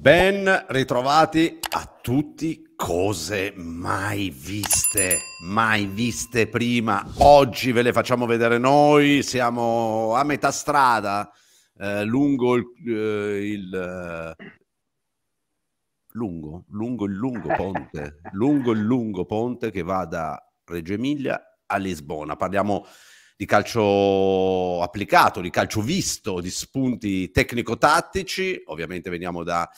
Ben ritrovati a tutti, cose mai viste, mai viste prima. Oggi ve le facciamo vedere noi, siamo a metà strada eh, lungo il, eh, il eh, lungo, lungo il lungo ponte, lungo il lungo ponte che va da Reggio Emilia a Lisbona. Parliamo di calcio applicato, di calcio visto, di spunti tecnico-tattici. Ovviamente veniamo da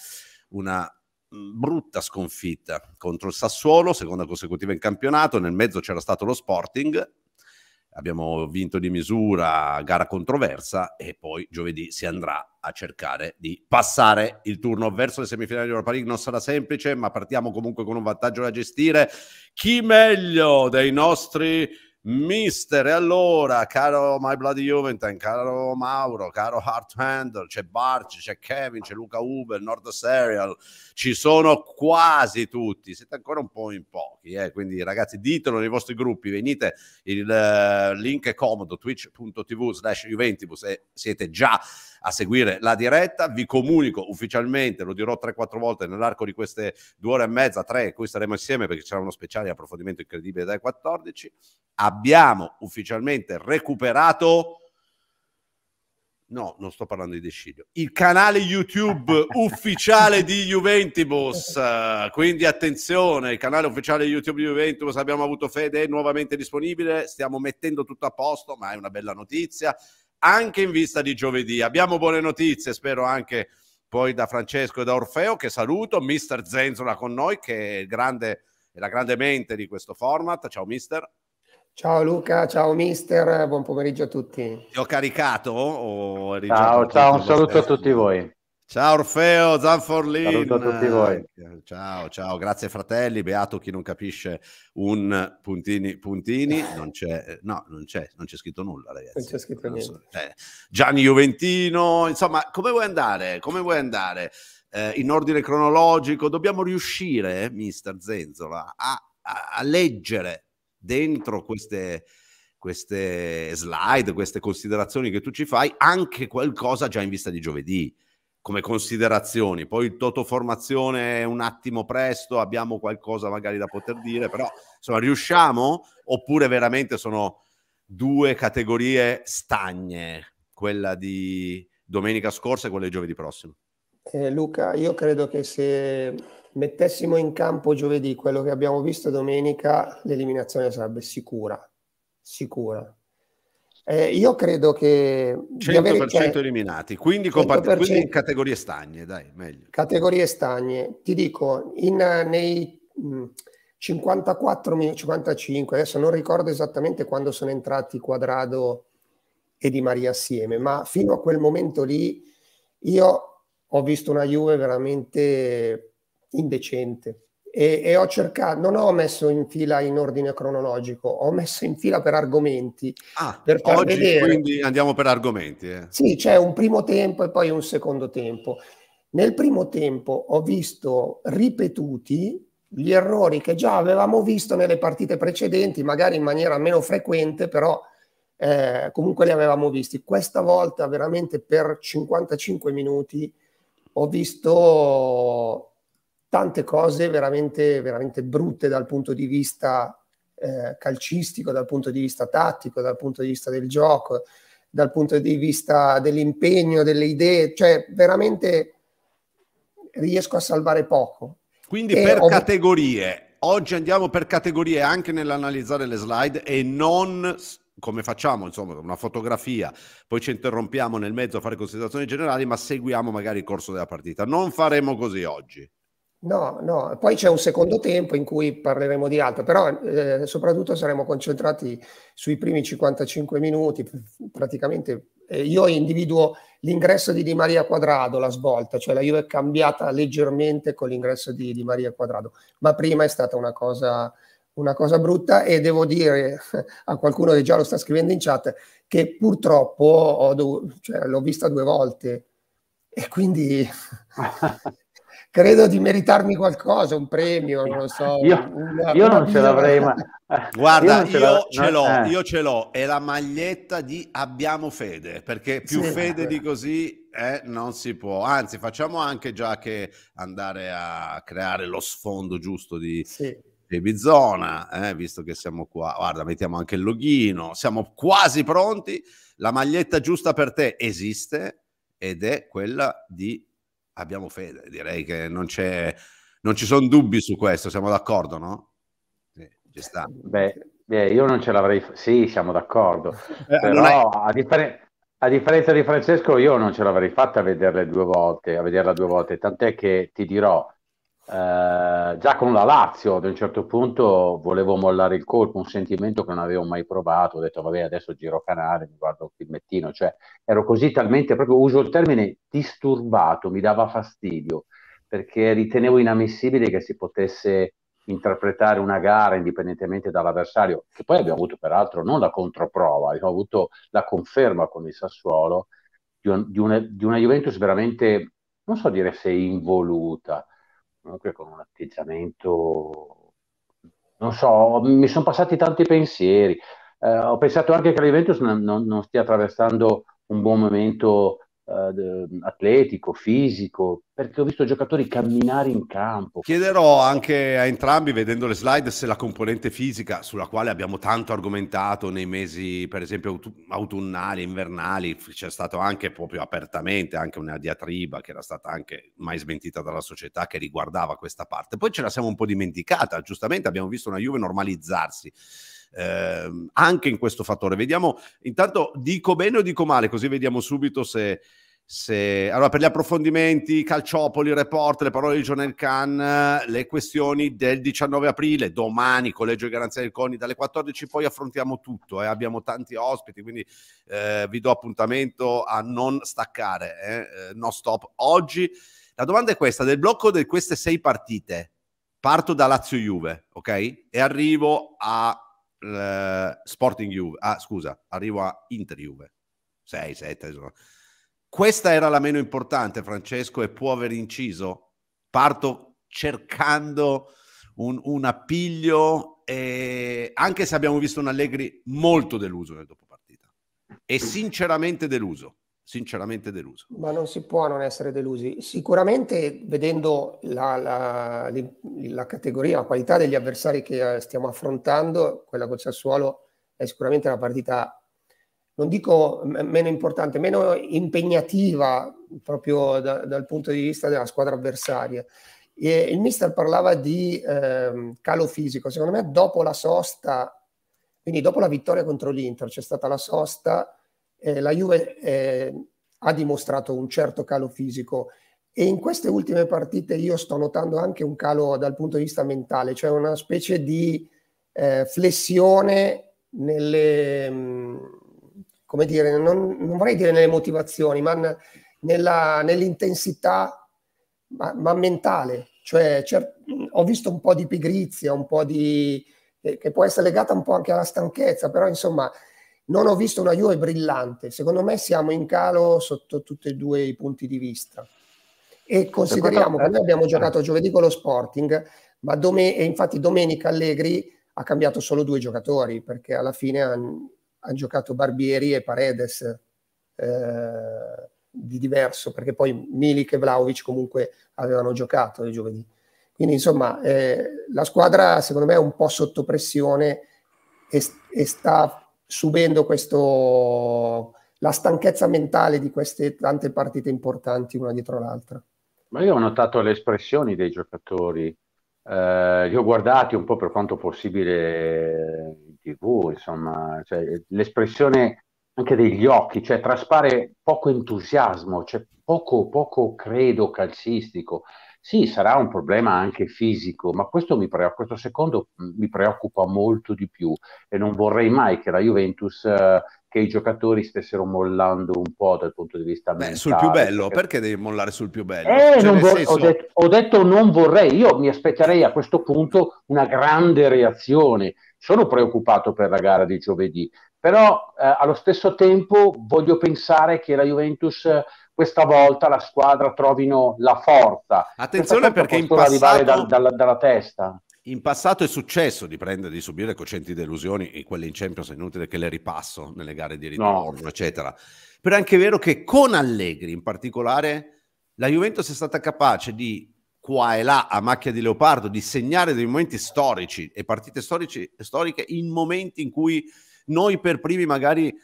una mm, brutta sconfitta contro il Sassuolo, seconda consecutiva in campionato, nel mezzo c'era stato lo Sporting, abbiamo vinto di misura, gara controversa e poi giovedì si andrà a cercare di passare il turno verso le semifinali di Europa League, non sarà semplice ma partiamo comunque con un vantaggio da gestire, chi meglio dei nostri Mister, e allora, caro My Bloody Juventus, caro Mauro, caro Hart Handle, c'è Barci, c'è Kevin, c'è Luca Uber, Nord Serial, ci sono quasi tutti, siete ancora un po' in pochi, eh? quindi ragazzi ditelo nei vostri gruppi, venite, il uh, link è comodo, twitch.tv slash Juventibus e siete già a seguire la diretta. Vi comunico ufficialmente, lo dirò 3-4 volte nell'arco di queste due ore e mezza, tre, in cui saremo insieme perché c'era uno speciale approfondimento incredibile dai 14. Abbiamo ufficialmente recuperato no, non sto parlando di Decidio, il canale YouTube ufficiale di Juventus. Quindi attenzione, il canale ufficiale YouTube di Juventus, abbiamo avuto fede, è nuovamente disponibile, stiamo mettendo tutto a posto, ma è una bella notizia anche in vista di giovedì. Abbiamo buone notizie, spero anche poi da Francesco e da Orfeo, che saluto, mister Zenzola con noi, che è, grande, è la grande mente di questo format. Ciao mister. Ciao Luca, ciao mister, buon pomeriggio a tutti. Ti ho caricato? ciao, ciao un saluto a tutti voi. Ciao Orfeo, Zanforlin. Saluto a tutti voi. Ciao, ciao, grazie fratelli, beato chi non capisce un puntini puntini, non c'è, no, non c'è, non c'è scritto nulla ragazzi. Non c'è scritto non niente. Eh, Gianni Juventino, insomma, come vuoi andare? Come vuoi andare? Eh, in ordine cronologico, dobbiamo riuscire, eh, mister Zenzola, a, a, a leggere dentro queste, queste slide, queste considerazioni che tu ci fai, anche qualcosa già in vista di giovedì come considerazioni. Poi il totoformazione è un attimo presto, abbiamo qualcosa magari da poter dire, però insomma riusciamo oppure veramente sono due categorie stagne, quella di domenica scorsa e quella di giovedì prossimo. Eh, Luca, io credo che se mettessimo in campo giovedì quello che abbiamo visto domenica, l'eliminazione sarebbe sicura, sicura. Eh, io credo che... 100% avere, cioè, eliminati, quindi, 100%, quindi, in categorie stagne, dai, meglio. Categorie stagne, ti dico, in, nei 54, mm, 55, adesso non ricordo esattamente quando sono entrati Quadrado e Di Maria assieme, ma fino a quel momento lì io ho visto una Juve veramente indecente, e, e ho cercato, non ho messo in fila in ordine cronologico, ho messo in fila per argomenti. Ah, per far oggi vedere. quindi andiamo per argomenti. Eh. Sì, c'è un primo tempo e poi un secondo tempo. Nel primo tempo ho visto ripetuti gli errori che già avevamo visto nelle partite precedenti, magari in maniera meno frequente, però eh, comunque li avevamo visti. Questa volta veramente per 55 minuti ho visto tante cose veramente, veramente brutte dal punto di vista eh, calcistico, dal punto di vista tattico, dal punto di vista del gioco, dal punto di vista dell'impegno, delle idee, cioè veramente riesco a salvare poco. Quindi e per ho... categorie, oggi andiamo per categorie anche nell'analizzare le slide e non come facciamo, insomma, una fotografia, poi ci interrompiamo nel mezzo a fare considerazioni generali, ma seguiamo magari il corso della partita. Non faremo così oggi. No, no, poi c'è un secondo tempo in cui parleremo di altro, però eh, soprattutto saremo concentrati sui primi 55 minuti, praticamente eh, io individuo l'ingresso di Di Maria Quadrado, la svolta, cioè la Juve è cambiata leggermente con l'ingresso di Di Maria Quadrado, ma prima è stata una cosa, una cosa brutta e devo dire a qualcuno che già lo sta scrivendo in chat che purtroppo dov- cioè, l'ho vista due volte e quindi credo di meritarmi qualcosa, un premio, non lo so. Io, una, io non ce l'avrei mai. Guarda, io, io ce l'ho, eh. io ce l'ho, è la maglietta di Abbiamo Fede, perché più sì, fede di così eh, non si può. Anzi, facciamo anche già che andare a creare lo sfondo giusto di... Sì. di Bizona, eh, visto che siamo qua, guarda, mettiamo anche il loghino, siamo quasi pronti. La maglietta giusta per te esiste ed è quella di abbiamo fede, direi che non, c'è, non ci sono dubbi su questo, siamo d'accordo, no? Sì, sta. Beh, beh, io non ce l'avrei, sì, siamo d'accordo, eh, però è... a, differen- a, differenza di Francesco io non ce l'avrei fatta a vederle due volte, a vederla due volte, tant'è che ti dirò, eh, già con la Lazio ad un certo punto volevo mollare il colpo, un sentimento che non avevo mai provato, ho detto vabbè adesso giro canale, mi guardo un filmettino, cioè ero così talmente, proprio uso il termine disturbato, mi dava fastidio, perché ritenevo inammissibile che si potesse interpretare una gara indipendentemente dall'avversario, che poi abbiamo avuto peraltro non la controprova, abbiamo avuto la conferma con il Sassuolo di, un, di, una, di una Juventus veramente, non so dire se involuta, comunque con un atteggiamento, non so, mi sono passati tanti pensieri. Eh, ho pensato anche che la Juventus non, non, non stia attraversando un buon momento uh, atletico, fisico, perché ho visto giocatori camminare in campo. Chiederò anche a entrambi, vedendo le slide, se la componente fisica, sulla quale abbiamo tanto argomentato nei mesi, per esempio, aut- autunnali, invernali, c'è stato anche proprio apertamente anche una diatriba che era stata anche mai smentita dalla società che riguardava questa parte. Poi ce la siamo un po' dimenticata, giustamente abbiamo visto una Juve normalizzarsi. Eh, anche in questo fattore. Vediamo, intanto dico bene o dico male, così vediamo subito se se... Allora, per gli approfondimenti, Calciopoli, Report, le parole di John El Khan, le questioni del 19 aprile, domani, Collegio di Garanzia del CONI, dalle 14 poi affrontiamo tutto, eh? abbiamo tanti ospiti, quindi eh, vi do appuntamento a non staccare, eh? eh no stop. Oggi la domanda è questa, del blocco di queste sei partite, parto da Lazio-Juve, ok? E arrivo a eh, Sporting Juve, ah scusa, arrivo a Inter-Juve, 6, 7, insomma. Questa era la meno importante, Francesco, e può aver inciso. Parto cercando un, un appiglio, e, anche se abbiamo visto un Allegri molto deluso nel dopopartita. E sinceramente deluso. Sinceramente deluso. Ma non si può non essere delusi. Sicuramente, vedendo la, la, la categoria, la qualità degli avversari che eh, stiamo affrontando, quella col Sassuolo è sicuramente una partita non dico meno importante, meno impegnativa proprio da, dal punto di vista della squadra avversaria. E il mister parlava di eh, calo fisico, secondo me dopo la sosta, quindi dopo la vittoria contro l'Inter c'è stata la sosta, eh, la Juve eh, ha dimostrato un certo calo fisico e in queste ultime partite io sto notando anche un calo dal punto di vista mentale, cioè una specie di eh, flessione nelle... Mh, come dire, non, non vorrei dire nelle motivazioni, ma nella, nell'intensità ma, ma mentale. Cioè, cioè, ho visto un po' di pigrizia, un po' di... Eh, che può essere legata un po' anche alla stanchezza, però insomma non ho visto una Juve brillante. Secondo me siamo in calo sotto tutti e due i punti di vista. E consideriamo che noi abbiamo giocato giovedì con lo Sporting, ma dom- e infatti domenica Allegri ha cambiato solo due giocatori, perché alla fine Hanno- hanno giocato Barbieri e Paredes eh, di diverso, perché poi Milik e Vlaovic comunque avevano giocato il giovedì. Quindi insomma eh, la squadra secondo me è un po' sotto pressione e, e sta subendo questo, la stanchezza mentale di queste tante partite importanti una dietro l'altra. Ma io ho notato le espressioni dei giocatori, eh, li ho guardati un po' per quanto possibile tv, insomma, cioè, l'espressione anche degli occhi, cioè traspare poco entusiasmo, c'è cioè poco, poco credo calcistico. Sì, sarà un problema anche fisico, ma questo, mi preoccupa, questo secondo mm, mi preoccupa molto di più e non vorrei mai che la Juventus... Eh, che i giocatori stessero mollando un po' dal punto di vista Beh, sul più bello, perché... perché devi mollare sul più bello? Eh, cioè, vor- senso... ho, detto, ho, detto, non vorrei, io mi aspetterei a questo punto una grande reazione. Sono preoccupato per la gara di giovedì, però eh, allo stesso tempo voglio pensare che la Juventus questa volta la squadra trovino la forza. Attenzione perché in passato... arrivare da, da, dalla testa. In passato è successo di, prendere, di subire cocenti delusioni, e quelle in Champions è inutile che le ripasso nelle gare di ritorno, no. eccetera. Però è anche vero che con Allegri in particolare la Juventus è stata capace di qua e là a macchia di leopardo di segnare dei momenti storici e partite storici, storiche in momenti in cui noi per primi magari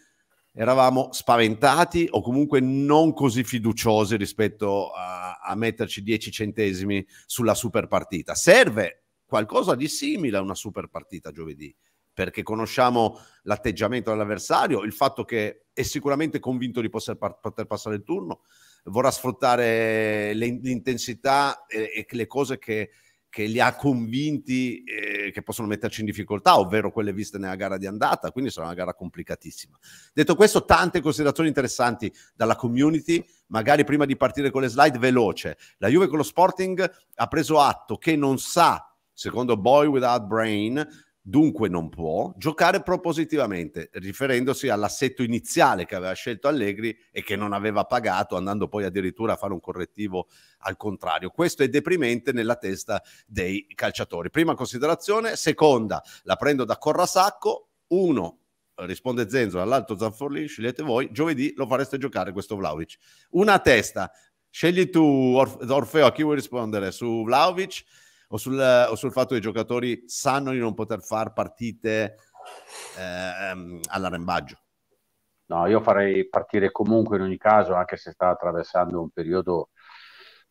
eravamo spaventati o comunque non così fiduciosi rispetto a, a metterci 10 centesimi sulla super partita. Serve qualcosa di simile a una super partita giovedì, perché conosciamo l'atteggiamento dell'avversario, il fatto che è sicuramente convinto di poter, poter passare il turno, vorrà sfruttare le, l'intensità e, e le cose che che li ha convinti eh, che possono metterci in difficoltà, ovvero quelle viste nella gara di andata, quindi sarà una gara complicatissima. Detto questo, tante considerazioni interessanti dalla community, magari prima di partire con le slide veloce. La Juve con lo Sporting ha preso atto che non sa secondo Boy Without Brain, dunque non può giocare propositivamente, riferendosi all'assetto iniziale che aveva scelto Allegri e che non aveva pagato, andando poi addirittura a fare un correttivo al contrario. Questo è deprimente nella testa dei calciatori. Prima considerazione, seconda, la prendo da Corrasacco, uno risponde Zenzo all'alto Zanforlì, scegliete voi, giovedì lo fareste giocare questo Vlaovic. Una testa, scegli tu Orfeo a chi vuoi rispondere su Vlaovic o sul, o sul fatto che i giocatori sanno di non poter far partite eh, all'arrembaggio? No, io farei partire comunque in ogni caso, anche se sta attraversando un periodo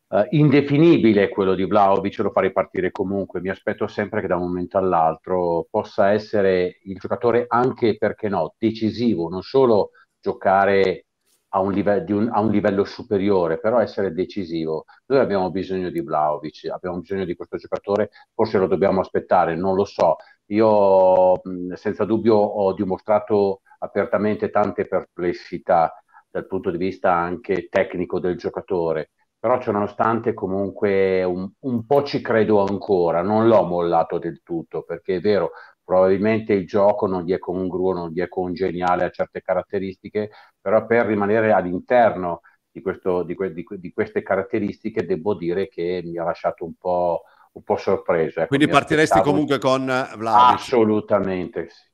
eh, indefinibile quello di Vlaovic, lo farei partire comunque. Mi aspetto sempre che da un momento all'altro possa essere il giocatore anche, perché no, decisivo, non solo giocare a un, live- un, a un, livello superiore, però essere decisivo. Noi abbiamo bisogno di Vlaovic, abbiamo bisogno di questo giocatore, forse lo dobbiamo aspettare, non lo so. Io senza dubbio ho dimostrato apertamente tante perplessità dal punto di vista anche tecnico del giocatore, però ciononostante comunque un, un po' ci credo ancora, non l'ho mollato del tutto, perché è vero, probabilmente il gioco non gli è congruo, non gli è congeniale a certe caratteristiche, però per rimanere all'interno di, questo, di, que, di, di queste caratteristiche devo dire che mi ha lasciato un po', un po sorpreso. Ecco, Quindi partiresti comunque con Vlad? Assolutamente sì.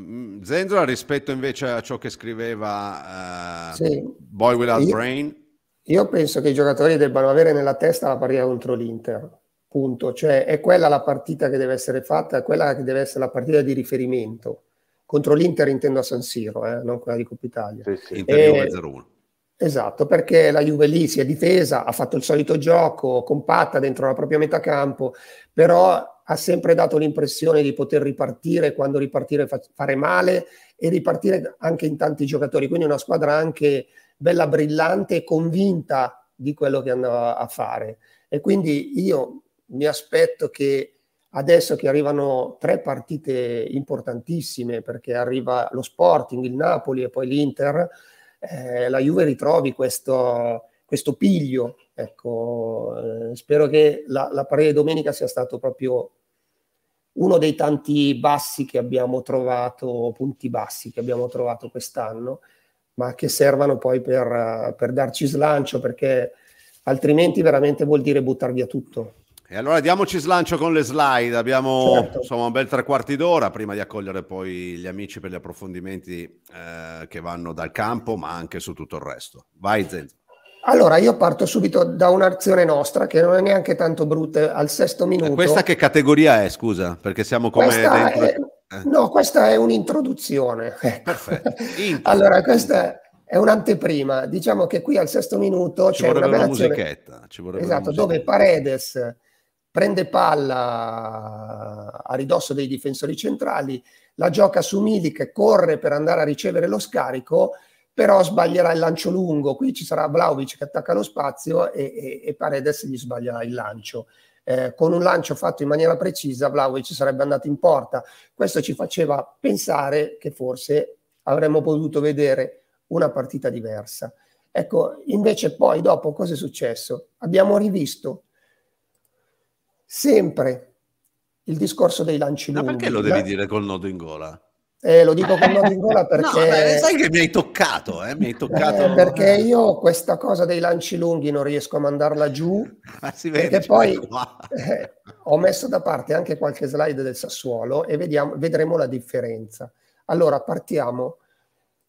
Mm, Zenzola rispetto invece a ciò che scriveva uh, sì. Boy Without io, Brain? Io penso che i giocatori debbano avere nella testa la partita contro l'Inter Punto. Cioè è quella la partita che deve essere fatta, è quella che deve essere la partita di riferimento. Contro l'Inter intendo a San Siro, eh, non quella di Coppa Italia. Sì, sì. Inter 0-1. Esatto, perché la Juve lì si è difesa, ha fatto il solito gioco, compatta dentro la propria metà campo, però ha sempre dato l'impressione di poter ripartire quando ripartire fa- fare male e ripartire anche in tanti giocatori. Quindi una squadra anche bella brillante e convinta di quello che andava a fare. E quindi io mi aspetto che adesso che arrivano tre partite importantissime, perché arriva lo Sporting, il Napoli e poi l'Inter, eh, la Juve ritrovi questo, questo piglio. Ecco, eh, spero che la, la parere domenica sia stato proprio uno dei tanti bassi che abbiamo trovato, punti bassi che abbiamo trovato quest'anno, ma che servano poi per, per darci slancio, perché altrimenti veramente vuol dire buttare via tutto. E allora diamoci slancio con le slide, abbiamo certo. insomma, un bel tre quarti d'ora prima di accogliere poi gli amici per gli approfondimenti eh, che vanno dal campo ma anche su tutto il resto. Vai Zenzo. Allora io parto subito da un'azione nostra che non è neanche tanto brutta eh, al sesto minuto. questa che categoria è scusa? Perché siamo come questa dentro... È... Eh. No, questa è un'introduzione. Ecco. Perfetto. allora questa è un'anteprima, diciamo che qui al sesto minuto ci c'è vorrebbe una, una musichetta, ci vorrebbe esatto, una musichetta. dove Paredes prende palla a ridosso dei difensori centrali, la gioca su Milik, corre per andare a ricevere lo scarico, però sbaglierà il lancio lungo, qui ci sarà Vlaovic che attacca lo spazio e, e, e Paredes gli sbaglierà il lancio. Eh, con un lancio fatto in maniera precisa Vlaovic sarebbe andato in porta. Questo ci faceva pensare che forse avremmo potuto vedere una partita diversa. Ecco, invece poi dopo cosa è successo? Abbiamo rivisto sempre il discorso dei lanci lunghi. Ma perché lo devi eh? dire col nodo in gola? Eh, lo dico con nodo in gola perché... No, beh, sai che mi hai toccato, eh? mi hai toccato... Eh, perché io questa cosa dei lanci lunghi non riesco a mandarla giù, Ma si vede, perché poi cioè, eh, ho messo da parte anche qualche slide del Sassuolo e vediamo, vedremo la differenza. Allora, partiamo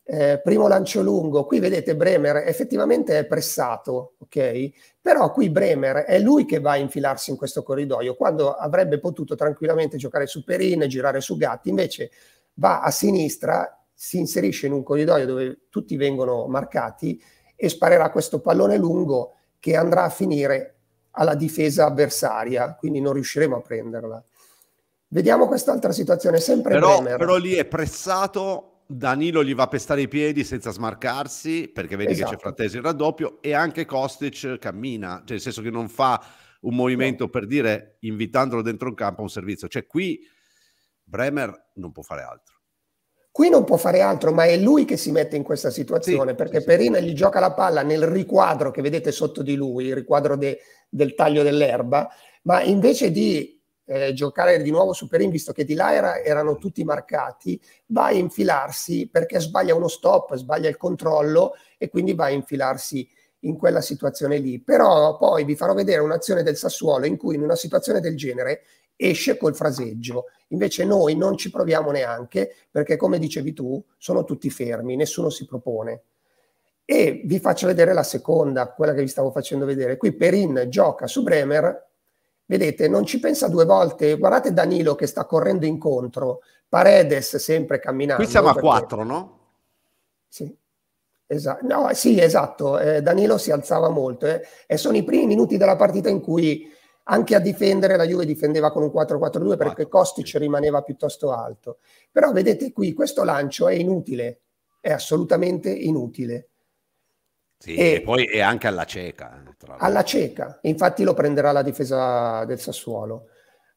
eh, primo lancio lungo, qui vedete Bremer effettivamente è pressato, ok? Però qui Bremer è lui che va a infilarsi in questo corridoio, quando avrebbe potuto tranquillamente giocare su Perin, girare su Gatti, invece va a sinistra, si inserisce in un corridoio dove tutti vengono marcati e sparerà questo pallone lungo che andrà a finire alla difesa avversaria, quindi non riusciremo a prenderla. Vediamo quest'altra situazione, sempre però, Bremer. Però lì è pressato Danilo gli va a pestare i piedi senza smarcarsi perché vedi esatto. che c'è esatto. Frattesi in raddoppio e anche Kostic cammina, cioè nel senso che non fa un movimento no. per dire invitandolo dentro il campo a un servizio. Cioè qui Bremer non può fare altro. Qui non può fare altro, ma è lui che si mette in questa situazione sì, perché sì, Perina sì. gli gioca la palla nel riquadro che vedete sotto di lui, il riquadro de, del taglio dell'erba, ma invece di eh, giocare di nuovo su Perin, visto che di là era, erano tutti marcati, va a infilarsi perché sbaglia uno stop, sbaglia il controllo e quindi va a infilarsi in quella situazione lì. Però poi vi farò vedere un'azione del Sassuolo in cui in una situazione del genere esce col fraseggio. Invece noi non ci proviamo neanche perché, come dicevi tu, sono tutti fermi, nessuno si propone. E vi faccio vedere la seconda, quella che vi stavo facendo vedere. Qui Perin gioca su Bremer Vedete, non ci pensa due volte. Guardate Danilo che sta correndo incontro, Paredes sempre camminando. Qui siamo a perché... no? Sì. Esatto. No, eh, sì, esatto. Eh, Danilo si alzava molto eh. e sono i primi minuti della partita in cui anche a difendere la Juve difendeva con un 4-4-2 perché Kostic sì. rimaneva piuttosto alto. Però vedete qui, questo lancio è inutile, è assolutamente inutile. Sì, e, e poi è anche alla cieca. Eh, alla cieca, infatti lo prenderà la difesa del Sassuolo.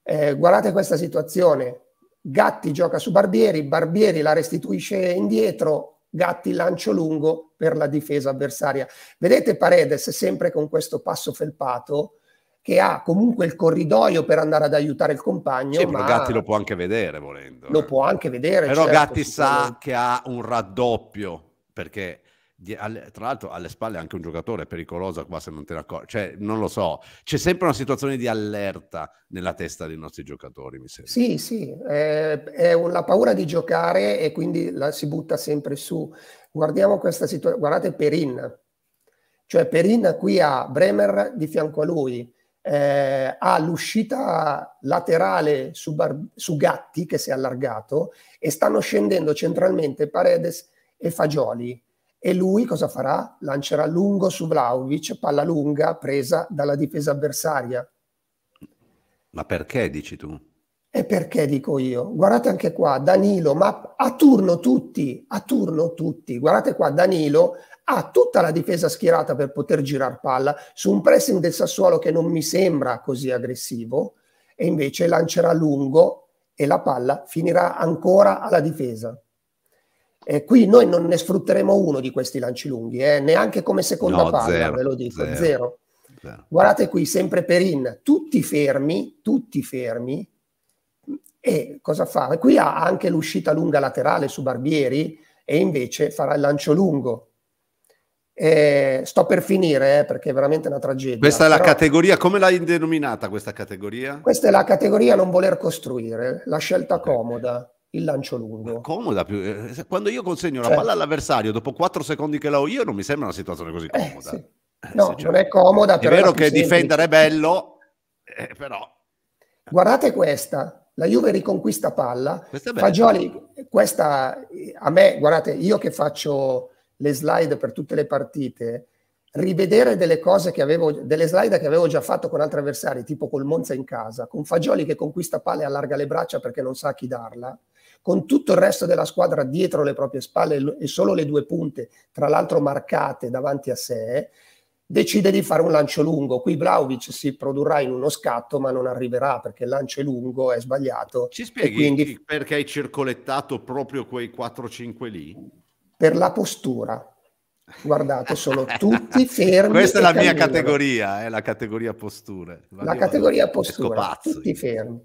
Eh, guardate questa situazione, Gatti gioca su Barbieri, Barbieri la restituisce indietro, Gatti lancio lungo per la difesa avversaria. Vedete Paredes sempre con questo passo felpato che ha comunque il corridoio per andare ad aiutare il compagno. Sì, ma Gatti lo può anche vedere volendo. Lo eh. può anche vedere. Però certo, Gatti sa che ha un raddoppio perché di, alle, tra l'altro alle spalle anche un giocatore pericoloso qua se non te ne accorgi, cioè non lo so, c'è sempre una situazione di allerta nella testa dei nostri giocatori, mi sembra. Sì, sì, eh, è la paura di giocare e quindi la si butta sempre su. Guardiamo questa situazione, guardate Perin, cioè Perin qui ha Bremer di fianco a lui, eh, ha l'uscita laterale su, Bar- su Gatti che si è allargato e stanno scendendo centralmente Paredes e Fagioli e lui cosa farà? Lancerà lungo su Vlaovic, palla lunga presa dalla difesa avversaria. Ma perché dici tu? E perché dico io? Guardate anche qua, Danilo, ma a turno tutti, a turno tutti. Guardate qua, Danilo ha tutta la difesa schierata per poter girare palla su un pressing del Sassuolo che non mi sembra così aggressivo e invece lancerà lungo e la palla finirà ancora alla difesa. E qui noi non ne sfrutteremo uno di questi lanci lunghi, eh? neanche come seconda no, palla, zero, ve lo dico, zero. zero. Guardate qui, sempre Perin, tutti fermi, tutti fermi, e cosa fa? Qui ha anche l'uscita lunga laterale su Barbieri e invece farà il lancio lungo. E sto per finire eh, perché è veramente una tragedia. Questa è la categoria, come l'hai denominata questa categoria? Questa è la categoria non voler costruire, la scelta comoda il lancio lungo. Ma comoda più. Eh, quando io consegno cioè, palla all'avversario dopo 4 secondi che l'ho io, non mi sembra una situazione così eh, comoda. Eh, sì. No, cioè, non è comoda. È vero che semplice. difendere è bello, eh, però. Guardate questa. La Juve riconquista palla. Questa Fagioli, questa a me, guardate, io che faccio le slide per tutte le partite, rivedere delle cose che avevo, delle slide che avevo già fatto con altri avversari, tipo col Monza in casa, con Fagioli che conquista palle e allarga le braccia perché non sa a chi darla, con tutto il resto della squadra dietro le proprie spalle e solo le due punte, tra l'altro marcate davanti a sé, decide di fare un lancio lungo. Qui Vlaovic si produrrà in uno scatto, ma non arriverà perché il lancio è lungo, è sbagliato. Ci spieghi quindi... perché hai circolettato proprio quei 4-5 lì? Per la postura. Guardate, sono tutti fermi. Questa è la camminano. mia categoria, è eh, la categoria posture. La, la categoria posture, tutti fermi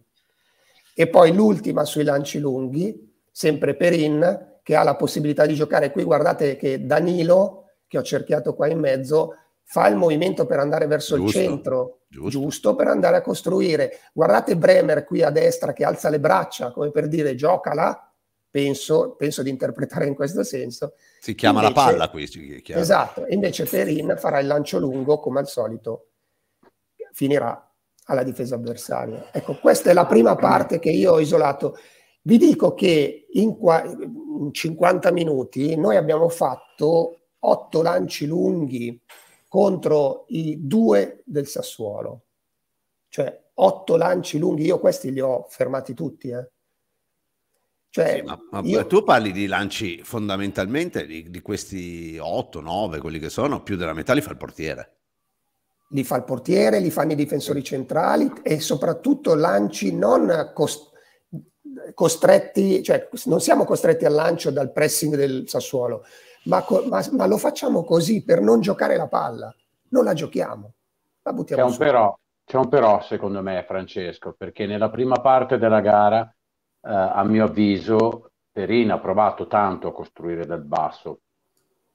e poi l'ultima sui lanci lunghi, sempre Perin, che ha la possibilità di giocare qui. Guardate che Danilo, che ho cerchiato qua in mezzo, fa il movimento per andare verso giusto, il centro, giusto. giusto. per andare a costruire. Guardate Bremer qui a destra che alza le braccia, come per dire giocala, penso, penso di interpretare in questo senso. Si chiama invece, la palla qui. Chiama. Esatto, invece Perin farà il lancio lungo come al solito, finirà alla difesa avversaria. Ecco, questa è la prima parte che io ho isolato. Vi dico che in, 50 minuti noi abbiamo fatto 8 lanci lunghi contro i due del Sassuolo, cioè 8 lanci lunghi, io questi li ho fermati tutti. Eh. Cioè, sì, ma, ma io... tu parli di lanci fondamentalmente di, di questi 8, 9, quelli che sono, più della metà li fa il portiere li fa il portiere, li fanno i difensori centrali e soprattutto lanci non cost- costretti, cioè non siamo costretti al lancio dal pressing del Sassuolo, ma, co- ma, ma lo facciamo così per non giocare la palla, non la giochiamo, la buttiamo c'è un su. Però, c'è un però secondo me Francesco, perché nella prima parte della gara, eh, a mio avviso, Perin ha provato tanto a costruire dal basso,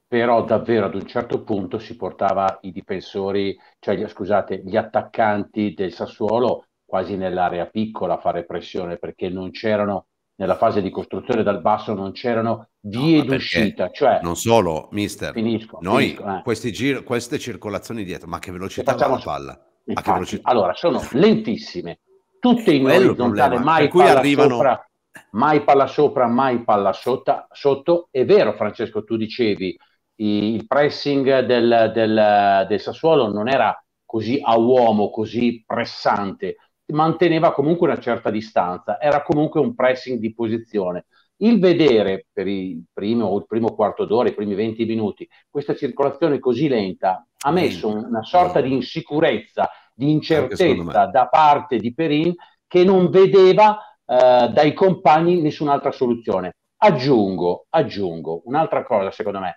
però davvero ad un certo punto si portava i difensori, cioè gli, scusate, gli attaccanti del Sassuolo quasi nell'area piccola a fare pressione perché non c'erano nella fase di costruzione dal basso non c'erano vie no, d'uscita. Cioè, non solo, mister, finisco, noi finisco, eh. gir- queste circolazioni dietro, ma che velocità che facciamo... palla? Infatti, velocità? Allora, sono lentissime, tutte in orizzontale, mai palla, arrivano... sopra, mai palla sopra, mai palla sopra, mai palla sotto. È vero, Francesco, tu dicevi, il pressing del, del, del Sassuolo non era così a uomo, così pressante, manteneva comunque una certa distanza, era comunque un pressing di posizione. Il vedere per il primo, il primo quarto d'ora, i primi 20 minuti, questa circolazione così lenta ha messo mm. una sorta di insicurezza, di incertezza da parte di Perin che non vedeva eh, dai compagni nessun'altra soluzione. Aggiungo, aggiungo un'altra cosa secondo me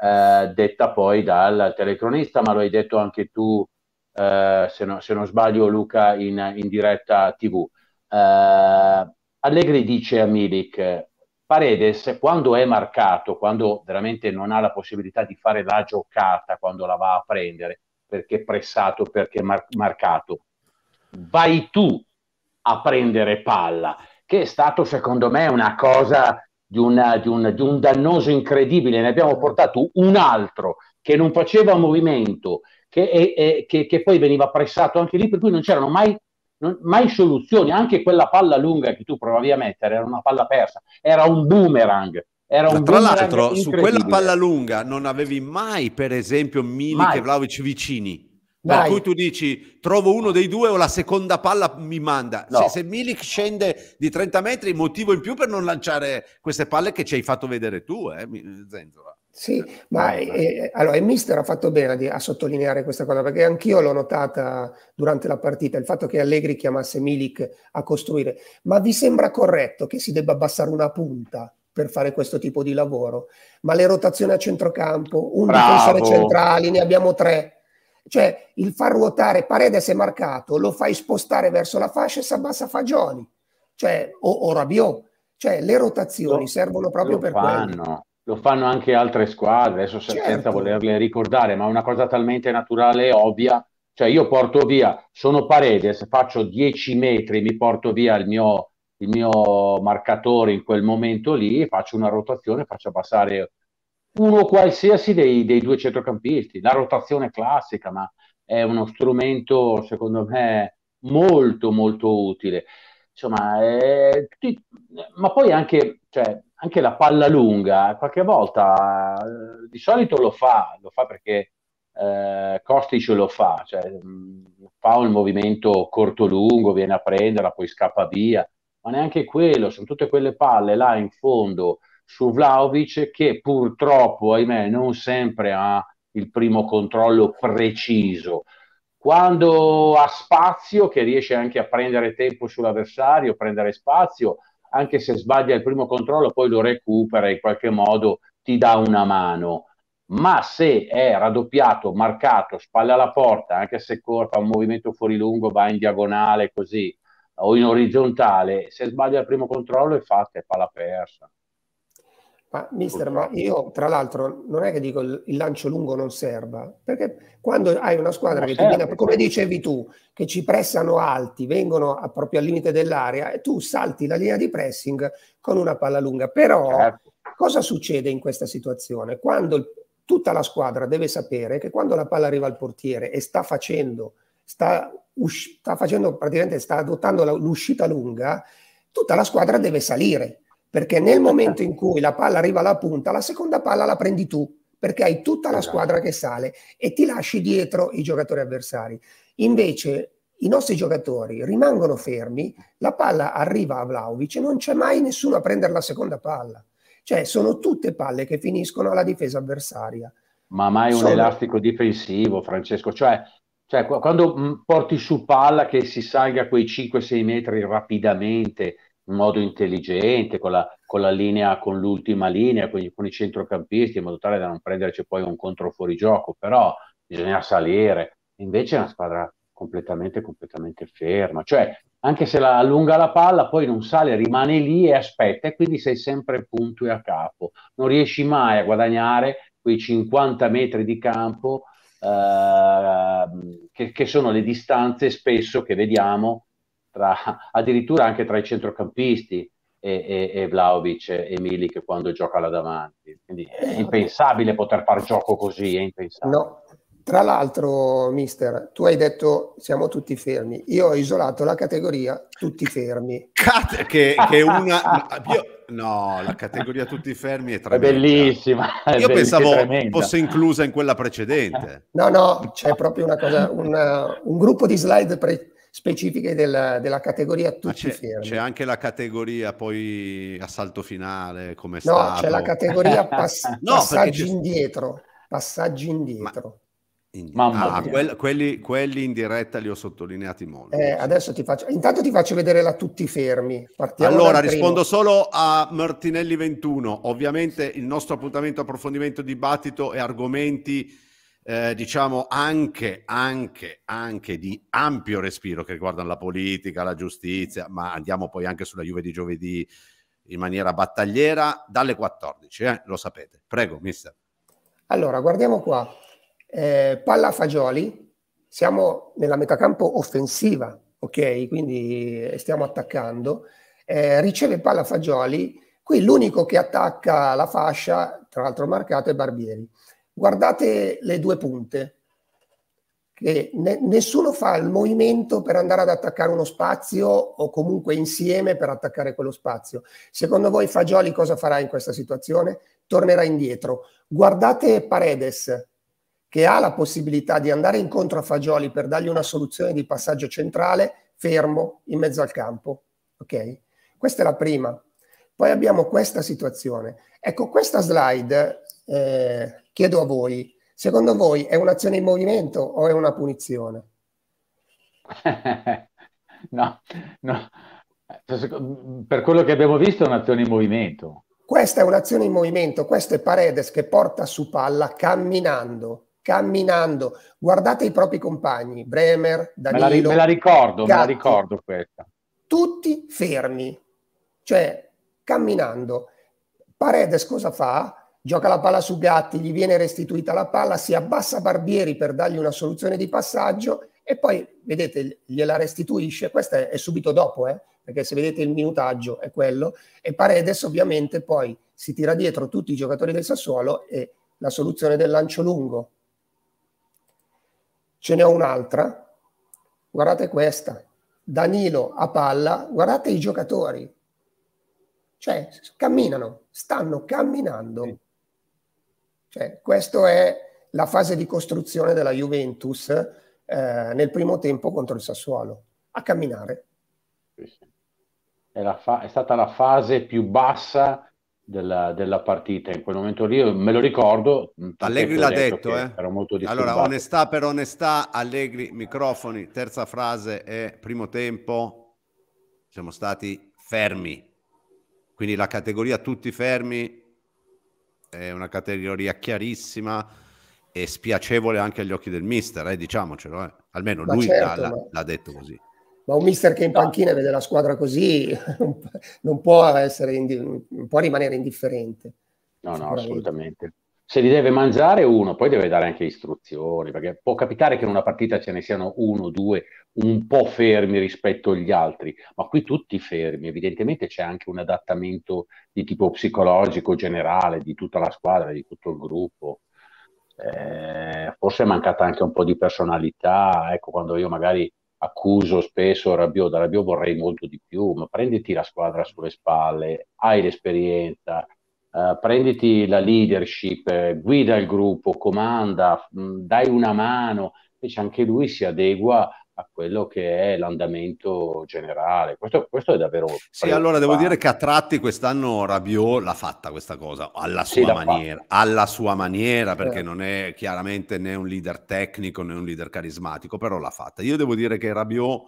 eh, detta poi dal telecronista, ma lo hai detto anche tu, eh, se, no, se, non sbaglio Luca, in, in diretta tv. Eh, Allegri dice a Milik, Paredes quando è marcato, quando veramente non ha la possibilità di fare la giocata quando la va a prendere, perché è pressato, perché mar- marcato, vai tu a prendere palla, che è stato secondo me una cosa di, una, di, un, di un dannoso incredibile, ne abbiamo portato un altro che non faceva movimento, che, e, e, che, che, poi veniva pressato anche lì, per cui non c'erano mai, non, mai, soluzioni. Anche quella palla lunga che tu provavi a mettere era una palla persa, era un boomerang. Era un tra l'altro, su quella palla lunga non avevi mai, per esempio, Milik e Vlaovic vicini. Dai. Per cui tu dici trovo uno dei due o la seconda palla mi manda. No. Se, se, Milik scende di 30 metri, motivo in più per non lanciare queste palle che ci hai fatto vedere tu, eh, Zenzola. Sì, eh, ma eh, allora il mister ha fatto bene di, a sottolineare questa cosa perché anch'io l'ho notata durante la partita, il fatto che Allegri chiamasse Milik a costruire. Ma vi sembra corretto che si debba abbassare una punta per fare questo tipo di lavoro? Ma le rotazioni a centrocampo, un Bravo. difensore centrale, ne abbiamo tre cioè il far ruotare Paredes è marcato, lo fai spostare verso la fascia e si abbassa Fagioli cioè, o, o Rabiot. Cioè le rotazioni lo, servono proprio per fanno. quello. Lo fanno anche altre squadre, adesso certo. senza volerle ricordare, ma è una cosa talmente naturale e ovvia. Cioè io porto via, sono Paredes, faccio 10 metri, mi porto via il mio il mio marcatore in quel momento lì, faccio una rotazione, faccio passare uno qualsiasi dei, dei due centrocampisti, la rotazione classica, ma è uno strumento secondo me molto molto utile. Insomma, è... Eh, ma poi anche, cioè, anche, la palla lunga, eh, qualche volta eh, di solito lo fa, lo fa perché eh, Kostic lo fa, cioè, mm, fa un movimento corto-lungo, viene a prenderla, poi scappa via, ma neanche quello, sono tutte quelle palle là in fondo su Vlaovic che purtroppo, ahimè, non sempre ha il primo controllo preciso. Quando ha spazio, che riesce anche a prendere tempo sull'avversario, prendere spazio, anche se sbaglia il primo controllo, poi lo recupera e in qualche modo ti dà una mano. Ma se è raddoppiato, marcato, spalla alla porta, anche se corta un movimento fuori lungo, va in diagonale così o in orizzontale, se sbaglia il primo controllo è fatta, è palla persa. Ma mister, ma io tra l'altro non è che dico il, il lancio lungo non serva, perché quando hai una squadra che ti viene, come dicevi tu, che ci pressano alti, vengono a, proprio al limite dell'area e tu salti la linea di pressing con una palla lunga. Però certo. cosa succede in questa situazione? Quando il, tutta la squadra deve sapere che quando la palla arriva al portiere e sta facendo, sta, us, sta facendo praticamente sta adottando la, l'uscita lunga, tutta la squadra deve salire perché nel eh, momento certo. in cui la palla arriva alla punta, la seconda palla la prendi tu, perché hai tutta la esatto. squadra che sale e ti lasci dietro i giocatori avversari. Invece i nostri giocatori rimangono fermi, la palla arriva a Vlaovic e non c'è mai nessuno a prendere la seconda palla. Cioè sono tutte palle che finiscono alla difesa avversaria. Ma mai sono... un elastico difensivo, Francesco. Cioè, cioè, quando porti su palla che si salga quei 5-6 metri rapidamente in modo intelligente, con la, con la linea, con l'ultima linea, con, con, i centrocampisti, in modo tale da non prenderci poi un contro fuorigioco, però bisogna salire. Invece è una squadra completamente, completamente ferma, cioè anche se la allunga la palla, poi non sale, rimane lì e aspetta, e quindi sei sempre punto e a capo. Non riesci mai a guadagnare quei 50 metri di campo eh, che, che sono le distanze spesso che vediamo tra, addirittura anche tra i centrocampisti e, e, e Vlaovic e Milik quando gioca là davanti. Quindi è eh, impensabile poter fare gioco così, è impensabile. No. Tra l'altro, mister, tu hai detto siamo tutti fermi. Io ho isolato la categoria tutti fermi. Cat- che, che una... Io, no, la categoria tutti fermi è tremenda. È bellissima. È Io pensavo tremenda. fosse inclusa in quella precedente. No, no, c'è proprio una cosa, una, un gruppo di slide pre- specifiche della, della categoria tutti c'è, fermi. C'è anche la categoria poi assalto finale, come no, stato. No, c'è la categoria pass- no, passaggi indietro. Passaggi indietro. Ma... In... Ah, quelli, quelli, quelli, in diretta li ho sottolineati molto. Eh, adesso ti faccio... Intanto ti faccio vedere la tutti fermi. Partiamo allora, rispondo solo a Martinelli 21. Ovviamente il nostro appuntamento approfondimento, dibattito e argomenti eh, diciamo anche, anche, anche di ampio respiro che riguardano la politica, la giustizia, ma andiamo poi anche sulla Juve di giovedì in maniera battagliera dalle 14, eh? lo sapete. Prego, mister. Allora, guardiamo qua. Eh, palla Fagioli, siamo nella metacampo offensiva, ok? Quindi eh, stiamo attaccando. Eh, riceve palla a Fagioli, qui l'unico che attacca la fascia, tra l'altro marcato, è Barbieri. Guardate le due punte, che ne, nessuno fa il movimento per andare ad attaccare uno spazio o comunque insieme per attaccare quello spazio. Secondo voi Fagioli cosa farà in questa situazione? Tornerà indietro. Guardate Paredes, che ha la possibilità di andare incontro a Fagioli per dargli una soluzione di passaggio centrale, fermo in mezzo al campo. Ok? Questa è la prima. Poi abbiamo questa situazione. Ecco, questa slide, eh, Chiedo a voi, secondo voi è un'azione in movimento o è una punizione? no, no. Per quello che abbiamo visto è un'azione in movimento. Questa è un'azione in movimento, questo è Paredes che porta su palla camminando, camminando. Guardate i propri compagni, Bremer, Danilo. Me la, me la ricordo, Gatti, me la ricordo questa. Tutti fermi, cioè camminando. Paredes cosa fa? gioca la palla su Gatti, gli viene restituita la palla, si abbassa Barbieri per dargli una soluzione di passaggio e poi, vedete, gliela restituisce, questa è, è subito dopo, eh? perché se vedete il minutaggio è quello, e Paredes ovviamente poi si tira dietro tutti i giocatori del Sassuolo e la soluzione del lancio lungo. Ce n'è un'altra, guardate questa, Danilo a palla, guardate i giocatori, cioè camminano, stanno camminando. Sì. Cioè, questa è la fase di costruzione della Juventus eh, nel primo tempo contro il Sassuolo, a camminare. È, fa- è stata la fase più bassa della, della, partita in quel momento lì me lo ricordo Allegri l'ha detto, detto eh? allora onestà per onestà Allegri microfoni terza frase e primo tempo siamo stati fermi quindi la categoria tutti fermi è una categoria chiarissima e spiacevole anche agli occhi del mister, eh, diciamocelo, eh. almeno ma lui certo, l'ha, ma... l'ha, detto così. Ma un mister che in panchina vede la squadra così non può, essere indi- non può rimanere indifferente. No, no, assolutamente se li deve mangiare uno, poi deve dare anche istruzioni, perché può capitare che in una partita ce ne siano uno o due un po' fermi rispetto agli altri, ma qui tutti fermi, evidentemente c'è anche un adattamento di tipo psicologico generale di tutta la squadra, di tutto il gruppo. Eh, forse è mancata anche un po' di personalità, ecco quando io magari accuso spesso Rabiot, da Rabiot vorrei molto di più, ma prenditi la squadra sulle spalle, hai l'esperienza, Uh, prenditi la leadership, eh, guida il gruppo, comanda, mh, mm, dai una mano, invece anche lui si adegua a quello che è l'andamento generale. Questo, questo è davvero... Sì, allora devo dire che a tratti quest'anno Rabiot l'ha fatta questa cosa, alla sua sì, maniera, alla sua maniera, perché eh. non è chiaramente né un leader tecnico né un leader carismatico, però l'ha fatta. Io devo dire che Rabiot,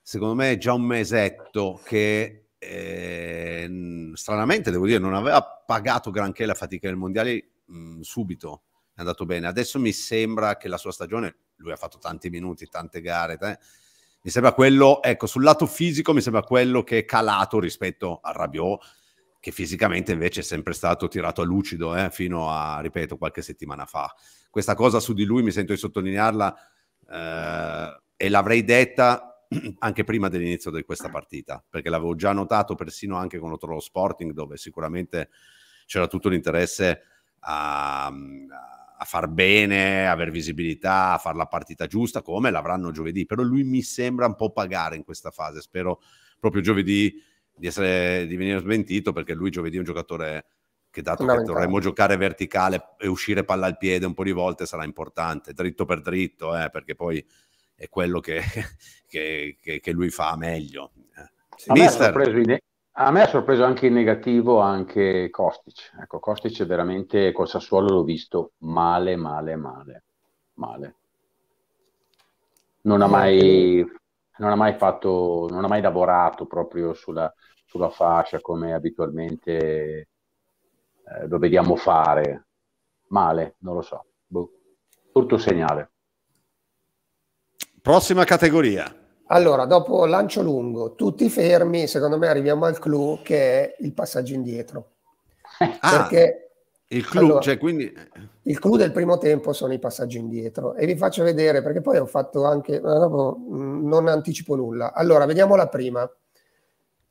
secondo me, è già un mesetto che Mm, stranamente devo dire non aveva pagato granché la fatica del mondiale mh, mm, subito è andato bene adesso mi sembra che la sua stagione lui ha fatto tanti minuti tante gare eh, mi sembra quello ecco sul lato fisico mi sembra quello che è calato rispetto a Rabiot che fisicamente invece è sempre stato tirato a lucido eh, fino a ripeto qualche settimana fa questa cosa su di lui mi sento di sottolinearla eh, e l'avrei detta anche prima dell'inizio di questa partita, perché l'avevo già notato persino anche contro lo Sporting, dove sicuramente c'era tutto l'interesse a, a far bene, a avere visibilità, a fare la partita giusta, come l'avranno giovedì. Però lui mi sembra un po' pagare in questa fase. Spero proprio giovedì di, essere, di venire smentito, perché lui giovedì è un giocatore che dato che dovremmo giocare verticale e uscire palla al piede un po' di volte sarà importante, dritto per dritto, eh, perché poi è quello che, che, che, che lui fa meglio. Eh. A me, me, ha sorpreso anche in negativo anche Kostic. Ecco, Kostic veramente col Sassuolo l'ho visto male, male, male, male. Non ha mai, non ha mai fatto, non ha mai lavorato proprio sulla, sulla fascia come abitualmente eh, lo vediamo fare. Male, non lo so. Boh. Brutto segnale. Prossima categoria. Allora, dopo lancio lungo, tutti fermi, secondo me arriviamo al clou che è il passaggio indietro. Ah, Perché, il clou, allora, cioè quindi... Il clou del primo tempo sono i passaggi indietro e vi faccio vedere perché poi ho fatto anche... Eh, mm, non anticipo nulla. Allora, vediamo la prima.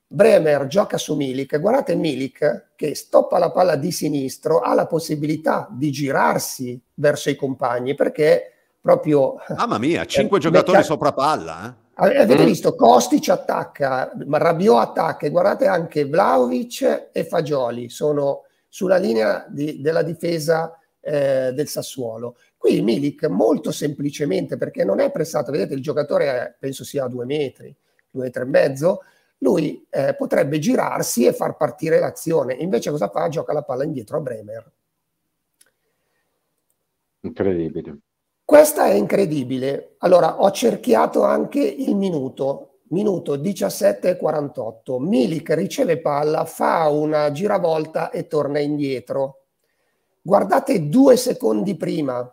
Bremer gioca su Milik, guardate Milik che stoppa la palla di sinistro, ha la possibilità di girarsi verso i compagni perché proprio... Mamma mia, eh, cinque eh, giocatori mecca... sopra palla. Eh? Avete mm. visto, Kostic attacca, Rabiot attacca, e guardate anche Vlaovic e Fagioli sono sulla linea di, della difesa eh, del Sassuolo. Qui Milik molto semplicemente, perché non è prestato, vedete il giocatore è, penso sia a due metri, due metri e mezzo, lui eh, potrebbe girarsi e far partire l'azione, invece cosa fa? Gioca la palla indietro a Bremer. Incredibile. Questa è incredibile. Allora, ho cerchiato anche il minuto, minuto 17,48. Milik riceve palla, fa una giravolta e torna indietro. Guardate due secondi prima,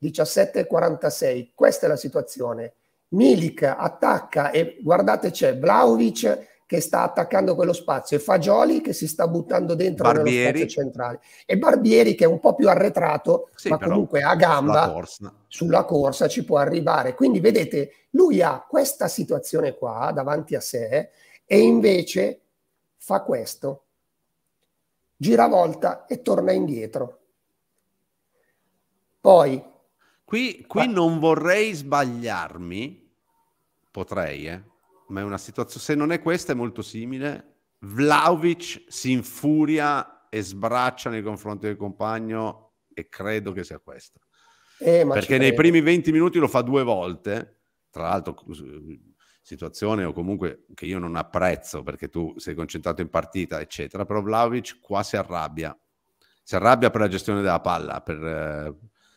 17,46. Questa è la situazione. Milik attacca e guardate c'è Vlaovic che sta attaccando quello spazio e Fagioli che si sta buttando dentro Barbieri. nello centrale e Barbieri che è un po' più arretrato sì, ma comunque a gamba sulla corsa. sulla corsa ci può arrivare quindi vedete lui ha questa situazione qua davanti a sé e invece fa questo gira volta e torna indietro poi qui, qui ma... non vorrei sbagliarmi potrei eh ma è una situazione, se non è questa è molto simile. Vlaovic si infuria e sbraccia nei confronti del compagno e credo che sia questa. Eh, Perché nei primi 20 minuti lo fa due volte, tra l'altro situazione o comunque che io non apprezzo perché tu sei concentrato in partita, eccetera. Però Vlaovic qua si arrabbia, si arrabbia per la gestione della palla, per, eh,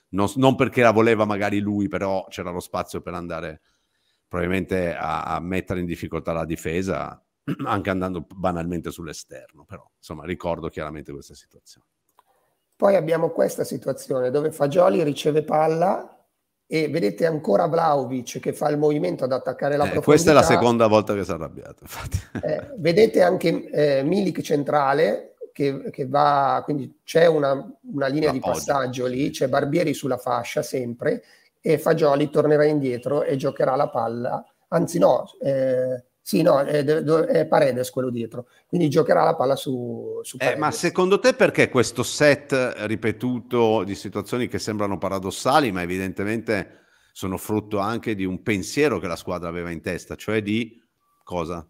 non, non, perché la voleva magari lui, però c'era lo spazio per andare probabilmente a, a mettere in difficoltà la difesa, anche andando banalmente sull'esterno, però insomma ricordo chiaramente questa situazione. Poi abbiamo questa situazione dove Fagioli riceve palla e vedete ancora Vlaovic che fa il movimento ad attaccare la eh, Questa è la seconda volta che si è arrabbiato, infatti. Eh, vedete anche eh, Milik centrale che, che va, quindi c'è una, una linea la di oggi. passaggio lì, c'è Barbieri sulla fascia sempre e Fagioli tornerà indietro e giocherà la palla, anzi no, eh, sì, no, è, è, Paredes quello dietro, quindi giocherà la palla su, su eh, ma secondo te perché questo set ripetuto di situazioni che sembrano paradossali, ma evidentemente sono frutto anche di un pensiero che la squadra aveva in testa, cioè di cosa?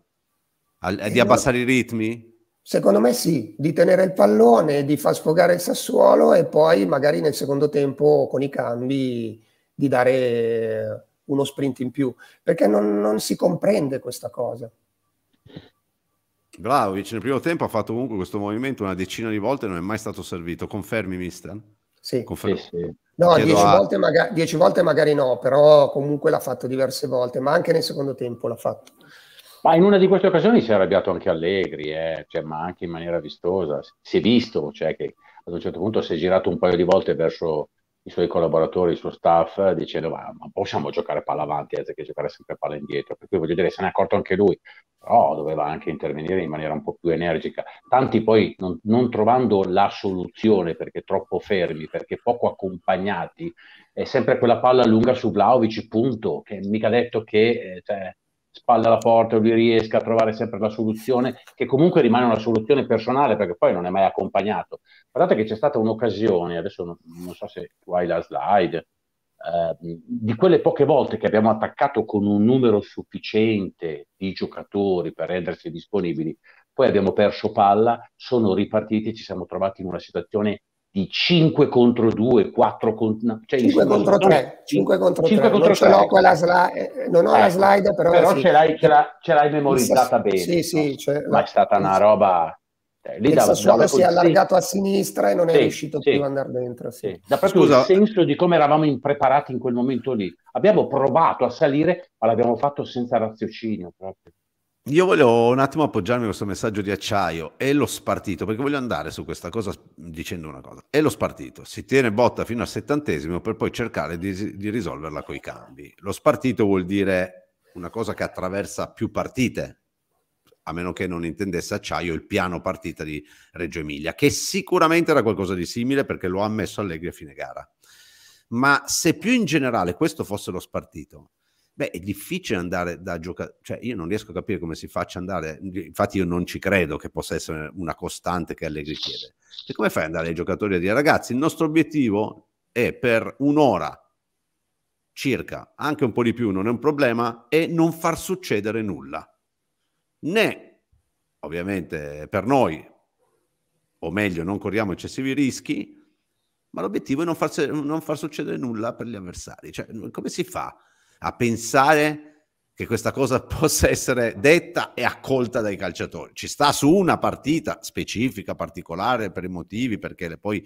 Al, eh, di abbassare no. i ritmi? Secondo me sì, di tenere il pallone, di far sfogare il Sassuolo e poi magari nel secondo tempo con i cambi di dare uno sprint in più, perché non, non si comprende questa cosa. Vlaovic nel primo tempo ha fatto comunque questo movimento una decina di volte e non è mai stato servito. Confermi, mister? Sì. Confermi. sì, sì. No, dieci volte, magari, dieci volte, magari, no, però comunque l'ha fatto diverse volte, ma anche nel secondo tempo l'ha fatto. Ma in una di queste occasioni si è arrabbiato anche Allegri, eh? cioè, ma anche in maniera vistosa. Si è visto cioè, che ad un certo punto si è girato un paio di volte verso i suoi collaboratori, il suo staff, dicendo ma, ma possiamo giocare palla avanti anziché giocare sempre palla indietro. Per cui voglio dire, se ne è accorto anche lui, però doveva anche intervenire in maniera un po' più energica. Tanti poi non, non trovando la soluzione perché troppo fermi, perché poco accompagnati, è sempre quella palla lunga su Vlaovic, punto, che mica detto che... Eh, cioè, spalle alla porta o lui riesca a trovare sempre la soluzione, che comunque rimane una soluzione personale perché poi non è mai accompagnato. Guardate che c'è stata un'occasione, adesso non, non so se tu hai la slide, eh, di quelle poche volte che abbiamo attaccato con un numero sufficiente di giocatori per rendersi disponibili, poi abbiamo perso palla, sono ripartiti e ci siamo trovati in una situazione di 5 contro 2, 4 contro... No, cioè 5 contro 3, 5 contro 5 3. non, Ce l'ho la eh, non ho eh, la ecco. slide, però... Però sì. ce, l'hai, ce, l'hai, ce, l'hai, memorizzata bene. Sì, sì, cioè, Ma è stata una roba... Eh, lì il dava, si è allargato a sinistra e non sì, è riuscito sì. più ad andare dentro. Sì. Da proprio Scusa. il senso di come eravamo impreparati in quel momento lì. Abbiamo provato a salire, ma l'abbiamo fatto senza raziocinio proprio. Io voglio un attimo appoggiarmi a questo messaggio di acciaio e lo spartito, perché voglio andare su questa cosa dicendo una cosa. E lo spartito si tiene botta fino al settantesimo per poi cercare di, di risolverla coi cambi. Lo spartito vuol dire una cosa che attraversa più partite, a meno che non intendesse acciaio il piano partita di Reggio Emilia, che sicuramente era qualcosa di simile perché lo ha messo Allegri a fine gara. Ma se più in generale questo fosse lo spartito, Beh, è difficile andare da giocatore, cioè io non riesco a capire come si faccia andare, infatti io non ci credo che possa essere una costante che Allegri chiede. E come fai ad andare ai giocatori a dire ragazzi, il nostro obiettivo è per un'ora circa, anche un po' di più, non è un problema, e non far succedere nulla. Né, ovviamente, per noi, o meglio, non corriamo eccessivi rischi, ma l'obiettivo è non far, non far succedere nulla per gli avversari. Cioè, come si fa? a pensare che questa cosa possa essere detta e accolta dai calciatori. Ci sta su una partita specifica, particolare, per i motivi, perché le poi...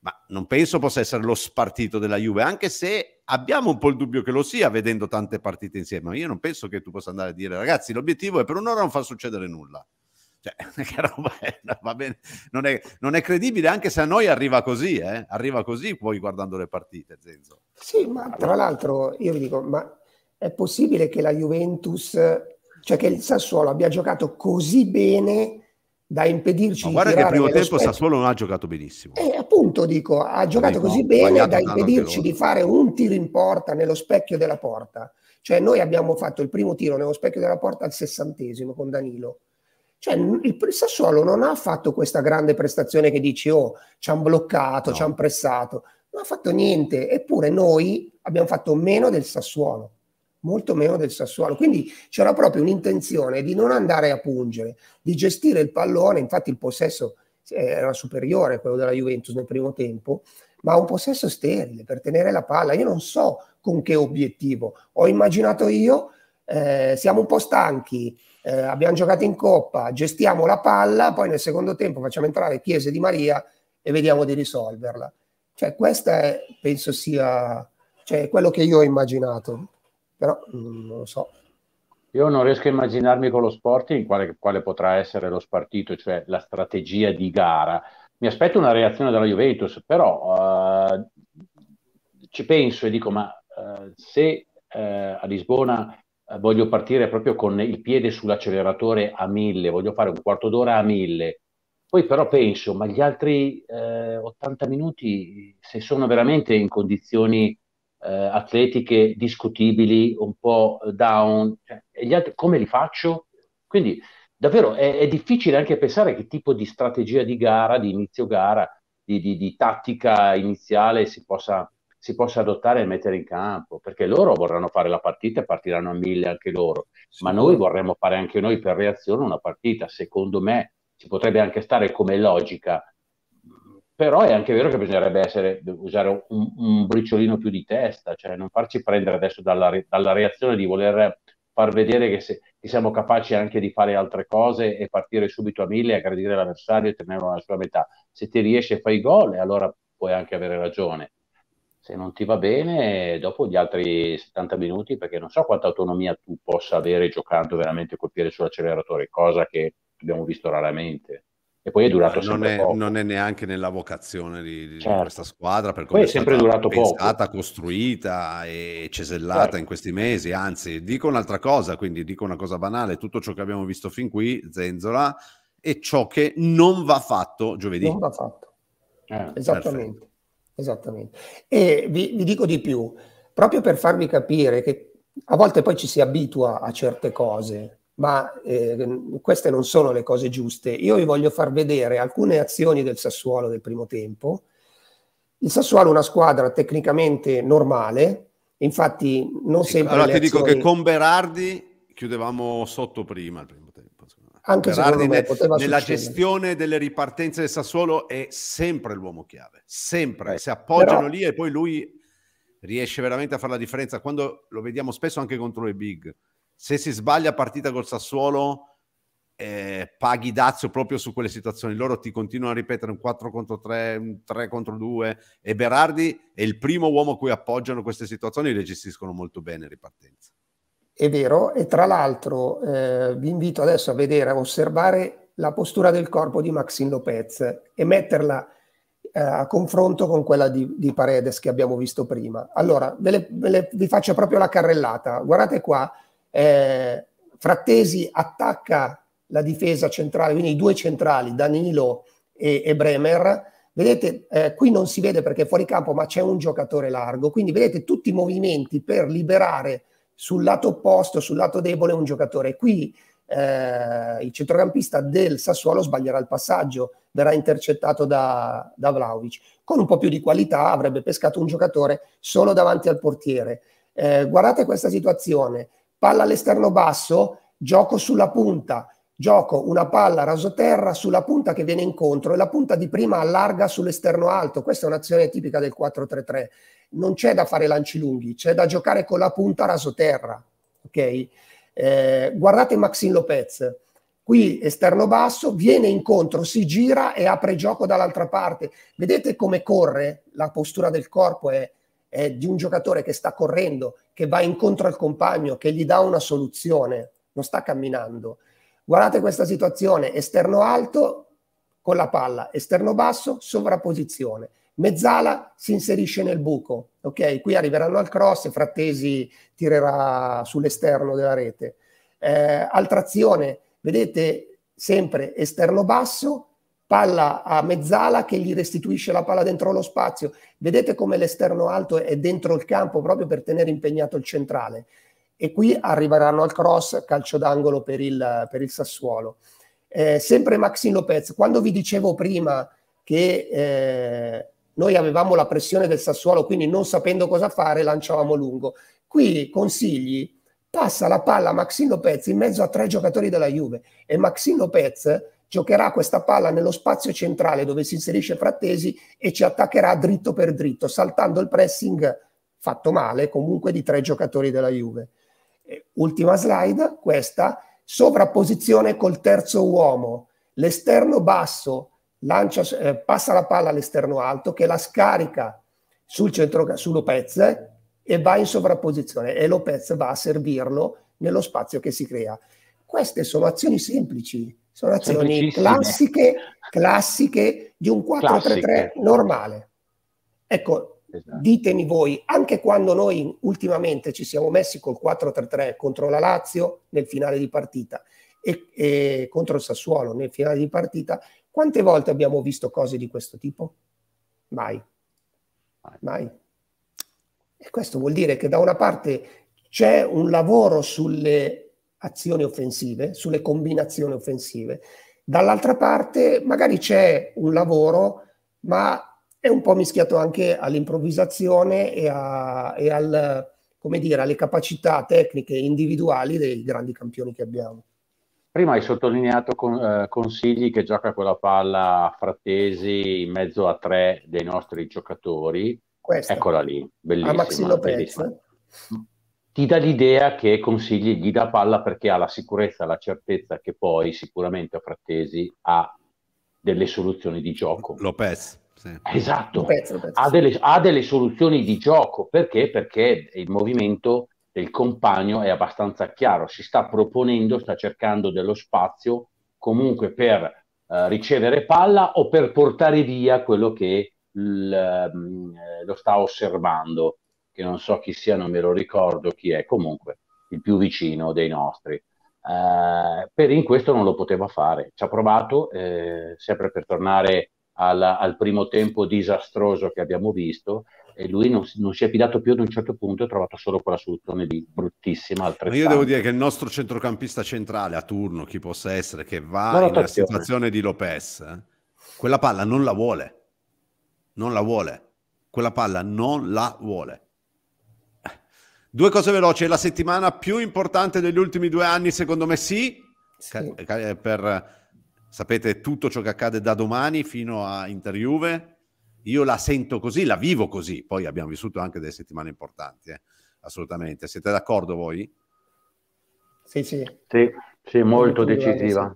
Ma non penso possa essere lo spartito della Juve, anche se abbiamo un po' il dubbio che lo sia vedendo tante partite insieme. Ma io non penso che tu possa andare a dire, ragazzi, l'obiettivo è per un'ora non far succedere nulla cioè, che roba è? Va bene. Non, è, non è credibile anche se a noi arriva così, eh? arriva così poi guardando le partite. Zenzo. Sì, ma tra l'altro io vi dico, ma è possibile che la Juventus, cioè che il Sassuolo abbia giocato così bene da impedirci ma guarda di guarda che primo tempo specchio. Sassuolo non ha giocato benissimo e eh, appunto dico ha giocato Arrivo, così bene da impedirci di fare un tiro in porta nello specchio della porta cioè noi abbiamo fatto il primo tiro nello specchio della porta al sessantesimo con Danilo cioè, il Sassuolo non ha fatto questa grande prestazione che dici, oh, ci hanno bloccato, no. ci hanno pressato. Non ha fatto niente. Eppure noi abbiamo fatto meno del Sassuolo, molto meno del Sassuolo. Quindi c'era proprio un'intenzione di non andare a pungere, di gestire il pallone. Infatti il possesso eh, era superiore a quello della Juventus nel primo tempo, ma un possesso sterile per tenere la palla. Io non so con che obiettivo. Ho immaginato io, eh, siamo un po' stanchi eh, abbiamo giocato in coppa, gestiamo la palla, poi nel secondo tempo facciamo entrare Chiese di Maria e vediamo di risolverla. Cioè, questa è, penso sia cioè, quello che io ho immaginato, però mm, non lo so. Io non riesco a immaginarmi con lo sport in quale, quale potrà essere lo spartito, cioè la strategia di gara. Mi aspetto una reazione dalla Juventus, però uh, ci penso e dico, ma uh, se uh, a Lisbona eh, voglio partire proprio con il piede sull'acceleratore a mille, voglio fare un quarto d'ora a mille. poi però penso, ma gli altri eh, 80 minuti, se sono veramente in condizioni eh, atletiche discutibili, un po' down, cioè, altri, come li faccio? Quindi davvero è, è, difficile anche pensare che tipo di strategia di gara, di inizio gara, di, di, di tattica iniziale si possa si possa adottare e mettere in campo, perché loro vorranno fare la partita e partiranno a mille anche loro, sì. ma noi vorremmo fare anche noi per reazione una partita, secondo me ci potrebbe anche stare come logica, però è anche vero che bisognerebbe essere, usare un, un, briciolino più di testa, cioè non farci prendere adesso dalla, dalla reazione di voler far vedere che, se, che, siamo capaci anche di fare altre cose e partire subito a mille, aggredire l'avversario e tenerlo nella sua metà. Se ti riesce fai gol e allora puoi anche avere ragione se non ti va bene, dopo gli altri 70 minuti, perché non so quanta autonomia tu possa avere giocando veramente col piede sull'acceleratore, cosa che abbiamo visto raramente. E poi è durato non sempre è, poco. Non è neanche nella vocazione di, di certo. questa squadra, per come poi è, sempre è durato pensata, poco. costruita e cesellata certo. in questi mesi. Anzi, dico un'altra cosa, quindi dico una cosa banale. Tutto ciò che abbiamo visto fin qui, Zenzola, è ciò che non va fatto giovedì. Non va fatto. Eh, Esattamente. Perfetto. Esattamente. E vi, vi dico di più, proprio per farvi capire che a volte poi ci si abitua a certe cose, ma eh, queste non sono le cose giuste. Io vi voglio far vedere alcune azioni del Sassuolo del primo tempo. Il Sassuolo è una squadra tecnicamente normale, infatti non sempre... Allora ti azioni... dico che con Berardi chiudevamo sotto prima. Il prima anche Berardi secondo me poteva nella succedere. gestione delle ripartenze del Sassuolo è sempre l'uomo chiave, sempre, eh, si appoggiano però... lì e poi lui riesce veramente a fare la differenza quando lo vediamo spesso anche contro i big se si sbaglia partita col Sassuolo eh, paghi dazio proprio su quelle situazioni loro ti continuano a ripetere un 4 contro 3 un 3 contro 2 e Berardi è il primo uomo a cui appoggiano queste situazioni e le gestiscono molto bene in ripartenza è vero, e tra l'altro eh, vi invito adesso a vedere, a osservare la postura del corpo di Maxine Lopez e metterla eh, a confronto con quella di, di, Paredes che abbiamo visto prima. Allora, ve le, ve le, vi faccio proprio la carrellata. Guardate qua, eh, Frattesi attacca la difesa centrale, quindi i due centrali, Danilo e, e Bremer. Vedete, eh, qui non si vede perché è fuori campo, ma c'è un giocatore largo. Quindi vedete tutti i movimenti per liberare sul lato opposto, sul lato debole, un giocatore. Qui eh, il centrocampista del Sassuolo sbaglierà il passaggio, verrà intercettato da, da Vlaovic. Con un po' più di qualità avrebbe pescato un giocatore solo davanti al portiere. Eh, guardate questa situazione, palla all'esterno basso, gioco sulla punta, gioco una palla rasoterra sulla punta che viene incontro e la punta di prima allarga sull'esterno alto. Questa è un'azione tipica del 4-3-3. Non c'è da fare lanci lunghi, c'è da giocare con la punta rasoterra. Ok? Eh, guardate Maxin Lopez. Qui esterno basso, viene incontro, si gira e apre gioco dall'altra parte. Vedete come corre? La postura del corpo è, è di un giocatore che sta correndo, che va incontro al compagno, che gli dà una soluzione, non sta camminando Guardate questa situazione, esterno alto con la palla, esterno basso, sovrapposizione. Mezzala si inserisce nel buco, ok? Qui arriveranno al cross e Frattesi tirerà sull'esterno della rete. Eh, altrazione, vedete sempre esterno basso, palla a mezzala che gli restituisce la palla dentro lo spazio. Vedete come l'esterno alto è dentro il campo proprio per tenere impegnato il centrale e qui arriveranno al cross calcio d'angolo per il, per il Sassuolo. Eh, sempre Maxin Lopez, quando vi dicevo prima che eh, noi avevamo la pressione del Sassuolo, quindi non sapendo cosa fare lanciavamo lungo, qui consigli passa la palla a Maxin Lopez in mezzo a tre giocatori della Juve e Maxin Lopez giocherà questa palla nello spazio centrale dove si inserisce Frattesi e ci attaccherà dritto per dritto, saltando il pressing fatto male comunque di tre giocatori della Juve. Eh, ultima slide, questa, sovrapposizione col terzo uomo, l'esterno basso lancia, eh, passa la palla all'esterno alto che la scarica sul centro, su Lopez e va in sovrapposizione e Lopez va a servirlo nello spazio che si crea. Queste sono azioni semplici, sono azioni classiche, classiche di un 4-3-3 normale. Ecco, esatto. ditemi voi, anche quando noi ultimamente ci siamo messi col 4-3-3 contro la Lazio nel finale di partita e, e contro il Sassuolo nel finale di partita, quante volte abbiamo visto cose di questo tipo? Mai. Mai. E questo vuol dire che da una parte c'è un lavoro sulle azioni offensive, sulle combinazioni offensive, dall'altra parte magari c'è un lavoro, ma è un po' mischiato anche all'improvvisazione e, a, e al, dire, alle capacità tecniche individuali dei grandi campioni che abbiamo. Prima hai sottolineato con, eh, Consigli che gioca quella palla a Frattesi in mezzo a tre dei nostri giocatori. Questa. Eccola lì, bellissima. A Maxi Lopez. Ti dà l'idea che Consigli gli dà palla perché ha la sicurezza, la certezza che poi sicuramente a Frattesi ha delle soluzioni di gioco. Lopez. Sì. Esatto, pezzo, pezzo. Ha, delle, ha, delle, soluzioni di gioco perché? Perché il movimento del compagno è abbastanza chiaro, si sta proponendo, sta cercando dello spazio comunque per eh, ricevere palla o per portare via quello che il, mm, eh, lo sta osservando, che non so chi sia, non me lo ricordo chi è, comunque il più vicino dei nostri. Eh, per in questo non lo poteva fare, ci ha provato eh, sempre per tornare alla, al primo tempo disastroso che abbiamo visto e lui non, non si è fidato più ad un certo punto e ha trovato solo quella soluzione di bruttissima. io devo dire che il nostro centrocampista centrale a turno, chi possa essere, che va nella situazione di Lopez, eh, quella palla non la vuole, non la vuole, quella palla non la vuole. Due cose veloci, è la settimana più importante degli ultimi due anni, secondo me sì, sì. per Sapete tutto ciò che accade da domani fino a inter Io la sento così, la vivo così. Poi abbiamo vissuto anche delle settimane importanti, eh? assolutamente. Siete d'accordo voi? Sì, sì. Sì, sì molto decisiva.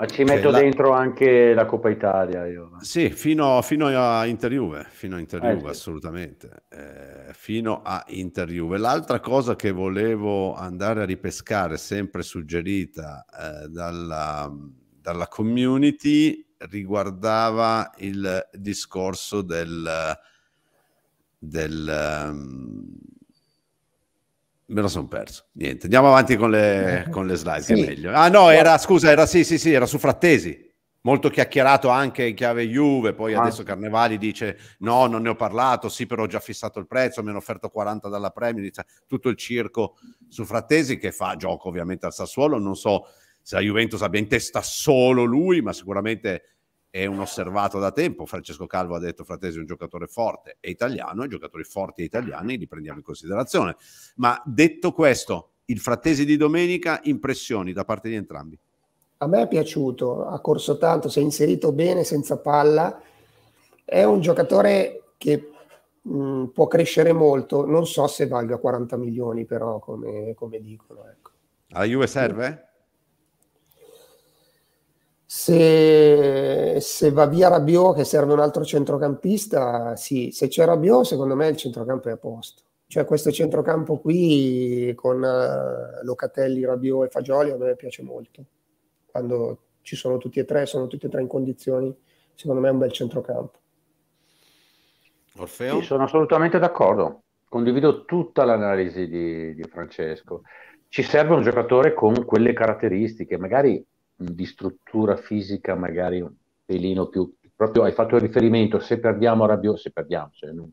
Ma ci metto cioè, la... dentro anche la Coppa Italia. Io. Sì, fino, fino a inter fino a inter eh, sì. assolutamente. Eh, fino a inter L'altra cosa che volevo andare a ripescare, sempre suggerita eh, dalla dalla community riguardava il discorso del, del um, me lo sono perso. Niente, andiamo avanti con le, con le slide, sì. che è meglio. Ah no, era, scusa, era, sì, sì, sì, era su Frattesi. Molto chiacchierato anche in chiave Juve, poi ah. adesso Carnevali dice no, non ne ho parlato, sì, però ho già fissato il prezzo, mi hanno offerto 40 dalla Premier, tutto il circo su Frattesi che fa gioco ovviamente al Sassuolo, non so se la Juventus abbia in testa solo lui, ma sicuramente è un osservato da tempo. Francesco Calvo ha detto Fratesi è un giocatore forte e italiano, i giocatori forti e italiani li prendiamo in considerazione. Ma detto questo, il Fratesi di domenica, impressioni da parte di entrambi. A me è piaciuto, ha corso tanto, si è inserito bene senza palla. È un giocatore che mh, mm, può crescere molto, non so se valga 40 milioni però, come, come dicono. Ecco. Alla Juve serve? Se, se, va via Rabiot che serve un altro centrocampista, sì, se c'è Rabiot secondo me il centrocampo è a posto. Cioè questo centrocampo qui con uh, Locatelli, Rabiot e Fagioli a me piace molto. Quando ci sono tutti e tre, sono tutti e tre in condizioni, secondo me è un bel centrocampo. Orfeo? Sì, sono assolutamente d'accordo. Condivido tutta l'analisi di, di Francesco. Ci serve un giocatore con quelle caratteristiche, magari di struttura fisica magari un pelino più... Proprio hai fatto riferimento, se perdiamo Rabiot, se perdiamo, se non,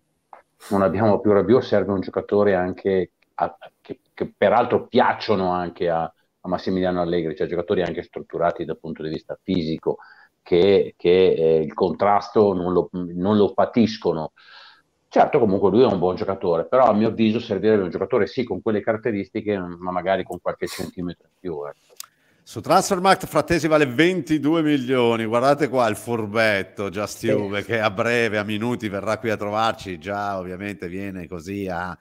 non abbiamo più Rabiot, serve un giocatore anche a, che, che, peraltro piacciono anche a, a, Massimiliano Allegri, cioè giocatori anche strutturati dal punto di vista fisico, che, che eh, il contrasto non lo, non lo patiscono. Certo, comunque lui è un buon giocatore, però a mio avviso servirebbe un giocatore sì con quelle caratteristiche, ma magari con qualche centimetro in più. Eh. Su Transfermarkt Frattesi vale 22 milioni, guardate qua il furbetto già Juve sì. che a breve, a minuti verrà qui a trovarci, già ovviamente viene così a,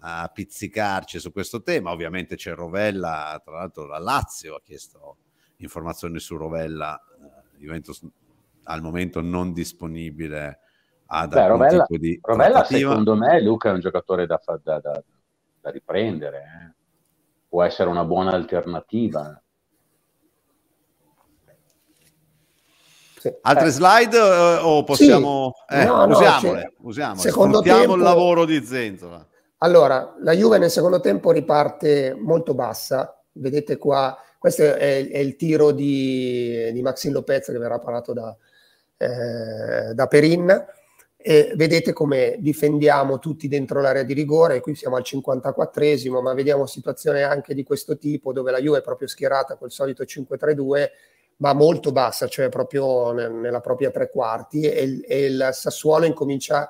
a pizzicarci su questo tema, ovviamente c'è Rovella, tra l'altro la Lazio ha chiesto informazioni su Rovella, eh, Juventus al momento non disponibile ad Beh, Rovella, tipo di Rovella secondo me Luca è un giocatore da, da, da, da riprendere, eh. può essere una buona alternativa Altre eh. slide eh, o possiamo... Sì. Eh, no, usiamole, no, usiamole. Secondo tempo... il lavoro di Zenzola. Allora, la Juve nel secondo tempo riparte molto bassa, vedete qua, questo è, è il tiro di, di Maxim Lopez che verrà parato da, eh, da Perin, e vedete come difendiamo tutti dentro l'area di rigore, qui siamo al 54esimo, ma vediamo situazioni anche di questo tipo dove la Juve è proprio schierata col solito 5-3-2 ma molto bassa, cioè proprio nella propria tre quarti, e, e il Sassuolo incomincia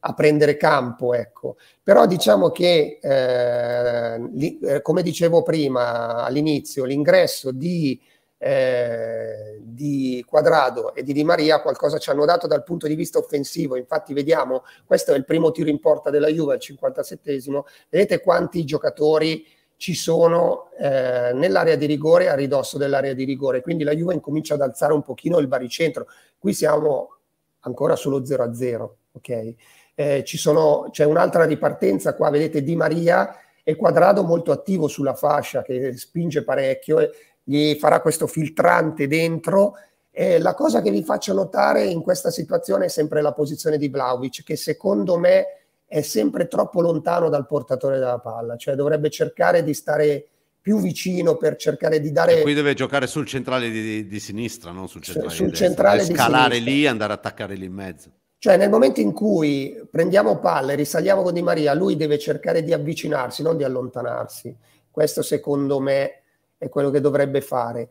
a prendere campo. Ecco. Però diciamo che, eh, li, eh, come dicevo prima all'inizio, l'ingresso di, eh, di Quadrado e di Di Maria qualcosa ci hanno dato dal punto di vista offensivo. Infatti vediamo, questo è il primo tiro in porta della Juve, il 57esimo, vedete quanti giocatori ci sono eh, nell'area di rigore a ridosso dell'area di rigore. Quindi la Juve incomincia ad alzare un pochino il baricentro. Qui siamo ancora sullo 0 a 0, ok? Eh, sono, c'è un'altra ripartenza qua, vedete Di Maria e Quadrado molto attivo sulla fascia che spinge parecchio e gli farà questo filtrante dentro. Eh, la cosa che vi faccio notare in questa situazione è sempre la posizione di Vlaovic, che secondo me è sempre troppo lontano dal portatore della palla, cioè dovrebbe cercare di stare più vicino per cercare di dare... E qui deve giocare sul centrale di, di, di sinistra, non sul centrale sul, di sul centrale deve scalare sinistra. lì e andare a attaccare lì in mezzo. Cioè nel momento in cui prendiamo palle, risaliamo con Di Maria, lui deve cercare di avvicinarsi, non di allontanarsi. Questo secondo me è quello che dovrebbe fare.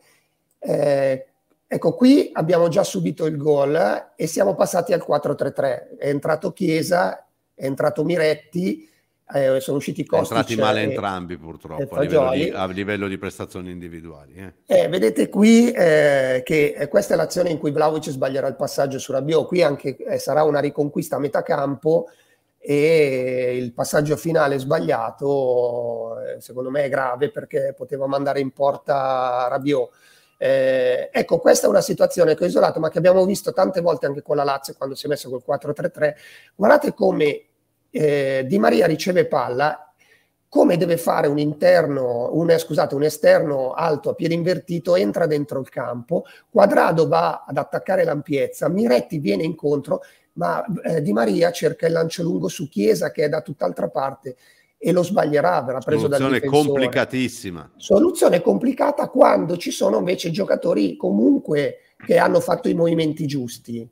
Eh, ecco, qui abbiamo già subito il gol e siamo passati al 4-3-3. È entrato Chiesa è entrato Miretti, eh, sono usciti Kostic. Entrati male e, eh, entrambi purtroppo a livello, di, a livello, di, prestazioni individuali. Eh. Eh, vedete qui eh, che eh, questa è l'azione in cui Vlaovic sbaglierà il passaggio su Rabiot, qui anche sarà una riconquista a metà campo e il passaggio finale sbagliato secondo me è grave perché poteva mandare in porta Rabiot. Eh, ecco, questa è una situazione che ho isolato, ma che abbiamo visto tante volte anche con la Lazio quando si è messo col 4-3-3. Guardate come eh, Di Maria riceve palla, come deve fare un, interno, un, scusate, un esterno alto a piede invertito, entra dentro il campo, Quadrado va ad attaccare l'ampiezza, Miretti viene incontro, ma eh, Di Maria cerca il lancio lungo su Chiesa che è da tutt'altra parte e lo sbaglierà, verrà preso dal difensore. Soluzione complicatissima. Soluzione complicata quando ci sono invece giocatori comunque che hanno fatto i movimenti giusti.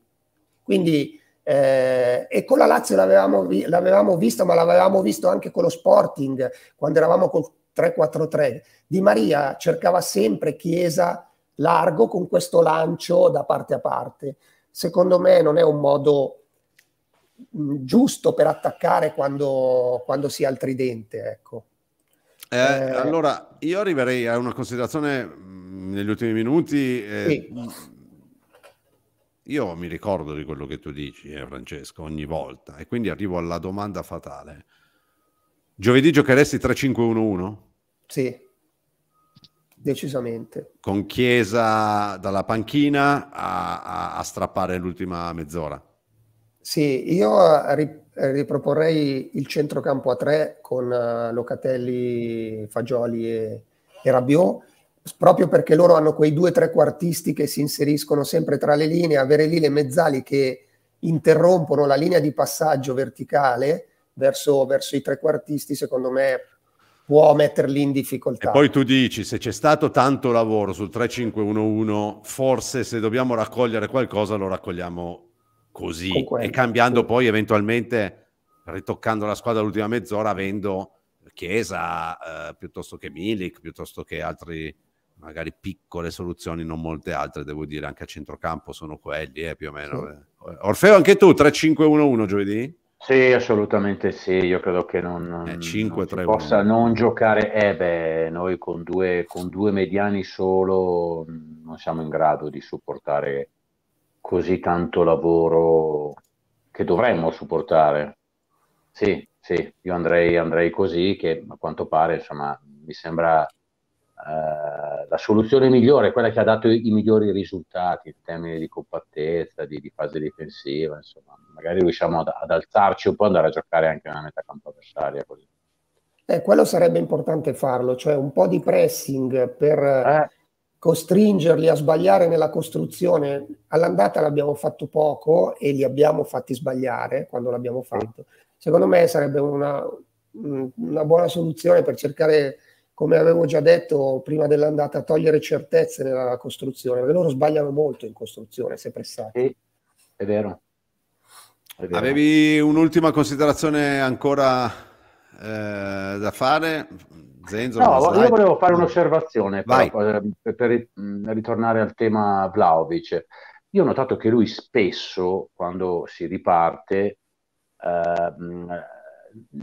Quindi eh, e con la Lazio l'avevamo, vi- l'avevamo visto, ma l'avevamo visto anche con lo Sporting, quando eravamo col 3-4-3. Di Maria cercava sempre Chiesa largo con questo lancio da parte a parte. Secondo me non è un modo mh, mm, giusto per attaccare quando, quando si ha il tridente, ecco. Eh, eh, allora, io arriverei a una considerazione mh, mm, negli ultimi minuti. Eh, sì. Mm, io mi ricordo di quello che tu dici, eh, Francesco, ogni volta. E quindi arrivo alla domanda fatale. Giovedì giocheresti 3-5-1-1? Sì, decisamente. Con Chiesa dalla panchina a, a, a strappare l'ultima mezz'ora? Sì, io riproporrei il centrocampo a tre con eh, Locatelli, Fagioli e, e Rabiot proprio perché loro hanno quei due tre quartisti che si inseriscono sempre tra le linee, avere lì le mezzali che interrompono la linea di passaggio verticale verso, verso i quartisti, secondo me può metterli in difficoltà. E poi tu dici, se c'è stato tanto lavoro sul 3-5-1-1, forse se dobbiamo raccogliere qualcosa lo raccogliamo così e cambiando poi eventualmente, ritoccando la squadra l'ultima mezz'ora, avendo Chiesa eh, piuttosto che Milik, piuttosto che altri magari piccole soluzioni, non molte altre, devo dire, anche a centrocampo sono quelli eh, più o meno. Sì. Eh. Orfeo, anche tu, 3-5-1-1 giovedì? Sì, assolutamente sì, io credo che non, eh, 5, non 3, possa 1. non giocare, eh beh, noi con due, con due, mediani solo mm, non siamo in grado di supportare così tanto lavoro che dovremmo supportare. Sì, sì, io andrei, andrei così che a quanto pare, insomma, mi sembra eh, la soluzione migliore quella che ha dato i, i migliori risultati in termini di compattezza, di, di, fase difensiva, insomma, magari riusciamo ad, ad alzarci un po' e andare a giocare anche una metà campo avversaria così. Eh, quello sarebbe importante farlo, cioè un po' di pressing per eh. costringerli a sbagliare nella costruzione. All'andata l'abbiamo fatto poco e li abbiamo fatti sbagliare quando l'abbiamo fatto. Secondo me sarebbe una, una buona soluzione per cercare come avevo già detto prima dell'andata, a togliere certezze nella costruzione, perché loro sbagliano molto in costruzione, se pressati. Sì, è vero. È vero. Avevi un'ultima considerazione ancora eh, da fare? Zenzo, no, io volevo fare un'osservazione per, per, mm, ritornare al tema Vlaovic. Io ho notato che lui spesso, quando si riparte, eh, mm,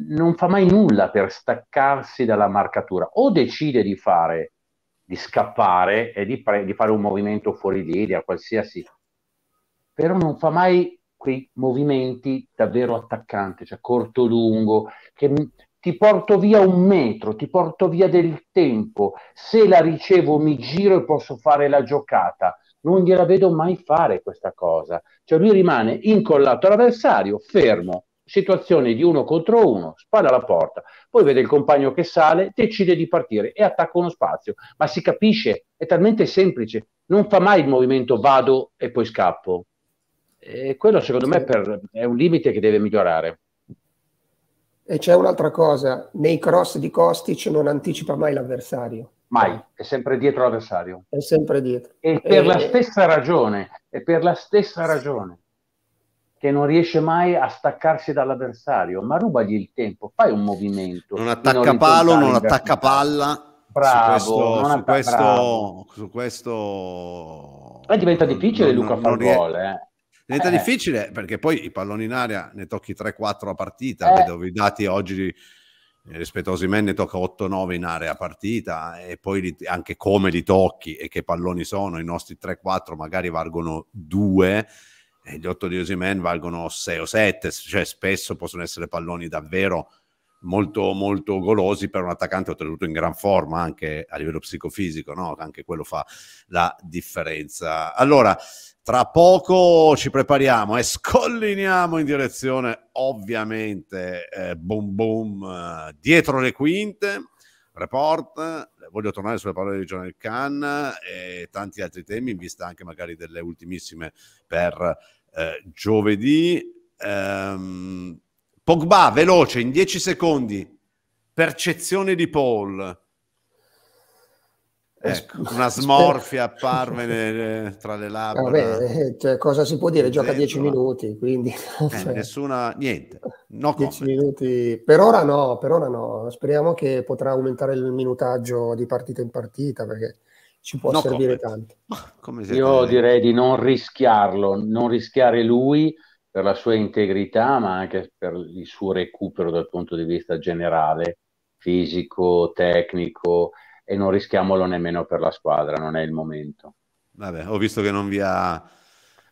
non fa mai nulla per staccarsi dalla marcatura, o decide di fare, di scappare e di, pre- di fare un movimento fuori linea, qualsiasi, però non fa mai quei movimenti davvero attaccanti, cioè corto-lungo, che ti porto via un metro, ti porto via del tempo, se la ricevo mi giro e posso fare la giocata, non gliela vedo mai fare questa cosa, cioè lui rimane incollato all'avversario, fermo, situazione di uno contro uno, spada alla porta, poi vede il compagno che sale, decide di partire e attacca uno spazio, ma si capisce, è talmente semplice, non fa mai il movimento vado e poi scappo. E quello secondo me per, è un limite che deve migliorare. E c'è un'altra cosa, nei cross di Kostic non anticipa mai l'avversario. Mai, è sempre dietro l'avversario. È sempre dietro. E per e... la stessa ragione, è per la stessa ragione che non riesce mai a staccarsi dall'avversario, ma rubagli il tempo, fai un movimento. Non attacca palo, non attacca palla. Bravo, su questo, su, atta- questo bravo. su questo... E eh, diventa difficile non, Luca non, far gol, rie- eh. Diventa eh. difficile perché poi i palloni in aria ne tocchi 3-4 a partita, eh. vedo i dati oggi eh, rispetto a Osimen ne tocca 8-9 in area partita eh, e poi li, anche come li tocchi e che palloni sono, i nostri 3-4 magari valgono 2 eh, gli 8 di Osimen valgono 6 o 7, cioè spesso possono essere palloni davvero molto, molto golosi per un attaccante oltretutto in gran forma anche a livello psicofisico, no? anche quello fa la differenza. Allora, tra poco ci prepariamo e scolliniamo in direzione ovviamente eh, boom boom eh, dietro le quinte. Report, eh, voglio tornare sulle parole di Jonel Khan eh, e tanti altri temi in vista anche magari delle ultimissime per eh, giovedì. Ehm, Pogba, veloce, in 10 secondi, percezione di Paul. Ecco, una smorfia apparve tra le labbra. Vabbè, cioè, cosa si può dire? Gioca 10 minuti, quindi... Eh, cioè, nessuna, niente. No minuti, per ora no, per ora no. Speriamo che potrà aumentare il minutaggio di partita in partita, perché ci può no servire comment. tanto. Io direi di non rischiarlo, non rischiare lui per la sua integrità, ma anche per il suo recupero dal punto di vista generale, fisico, tecnico, e non rischiamolo nemmeno per la squadra, non è il momento. Vabbè, ho visto che non vi ha...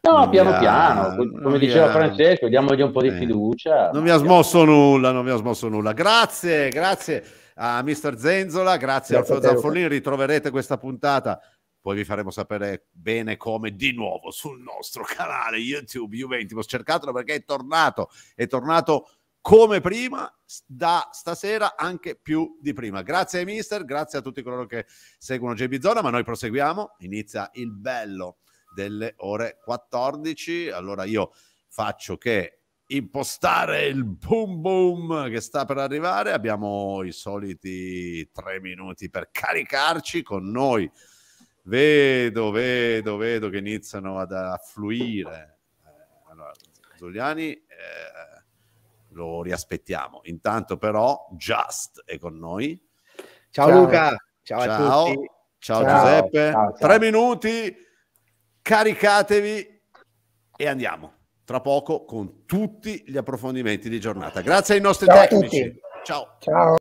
No, non piano ha, piano, come diceva ha... Francesco, diamogli un po' di eh. fiducia. Non mi ha smosso nulla, non mi ha smosso nulla. Grazie, grazie a Mr. Zenzola, grazie, grazie a Alfonso Zanfolini, ritroverete questa puntata poi vi faremo sapere bene come di nuovo sul nostro canale YouTube Juventus. Cercatelo perché è tornato, è tornato come prima, da stasera anche più di prima. Grazie ai mister, grazie a tutti coloro che seguono JB Zona, ma noi proseguiamo, inizia il bello delle ore 14. Allora io faccio che impostare il boom boom che sta per arrivare. Abbiamo i soliti tre minuti per caricarci con noi. Vedo, vedo, vedo che iniziano ad affluire. Eh, allora, Giuliani, eh, lo riaspettiamo. Intanto però Just è con noi. Ciao, ciao. Luca, ciao, ciao, ciao, ciao Giuseppe. Tre minuti, caricatevi e andiamo tra poco con tutti gli approfondimenti di giornata. Grazie ai nostri Ciao tecnici. Ciao. Ciao.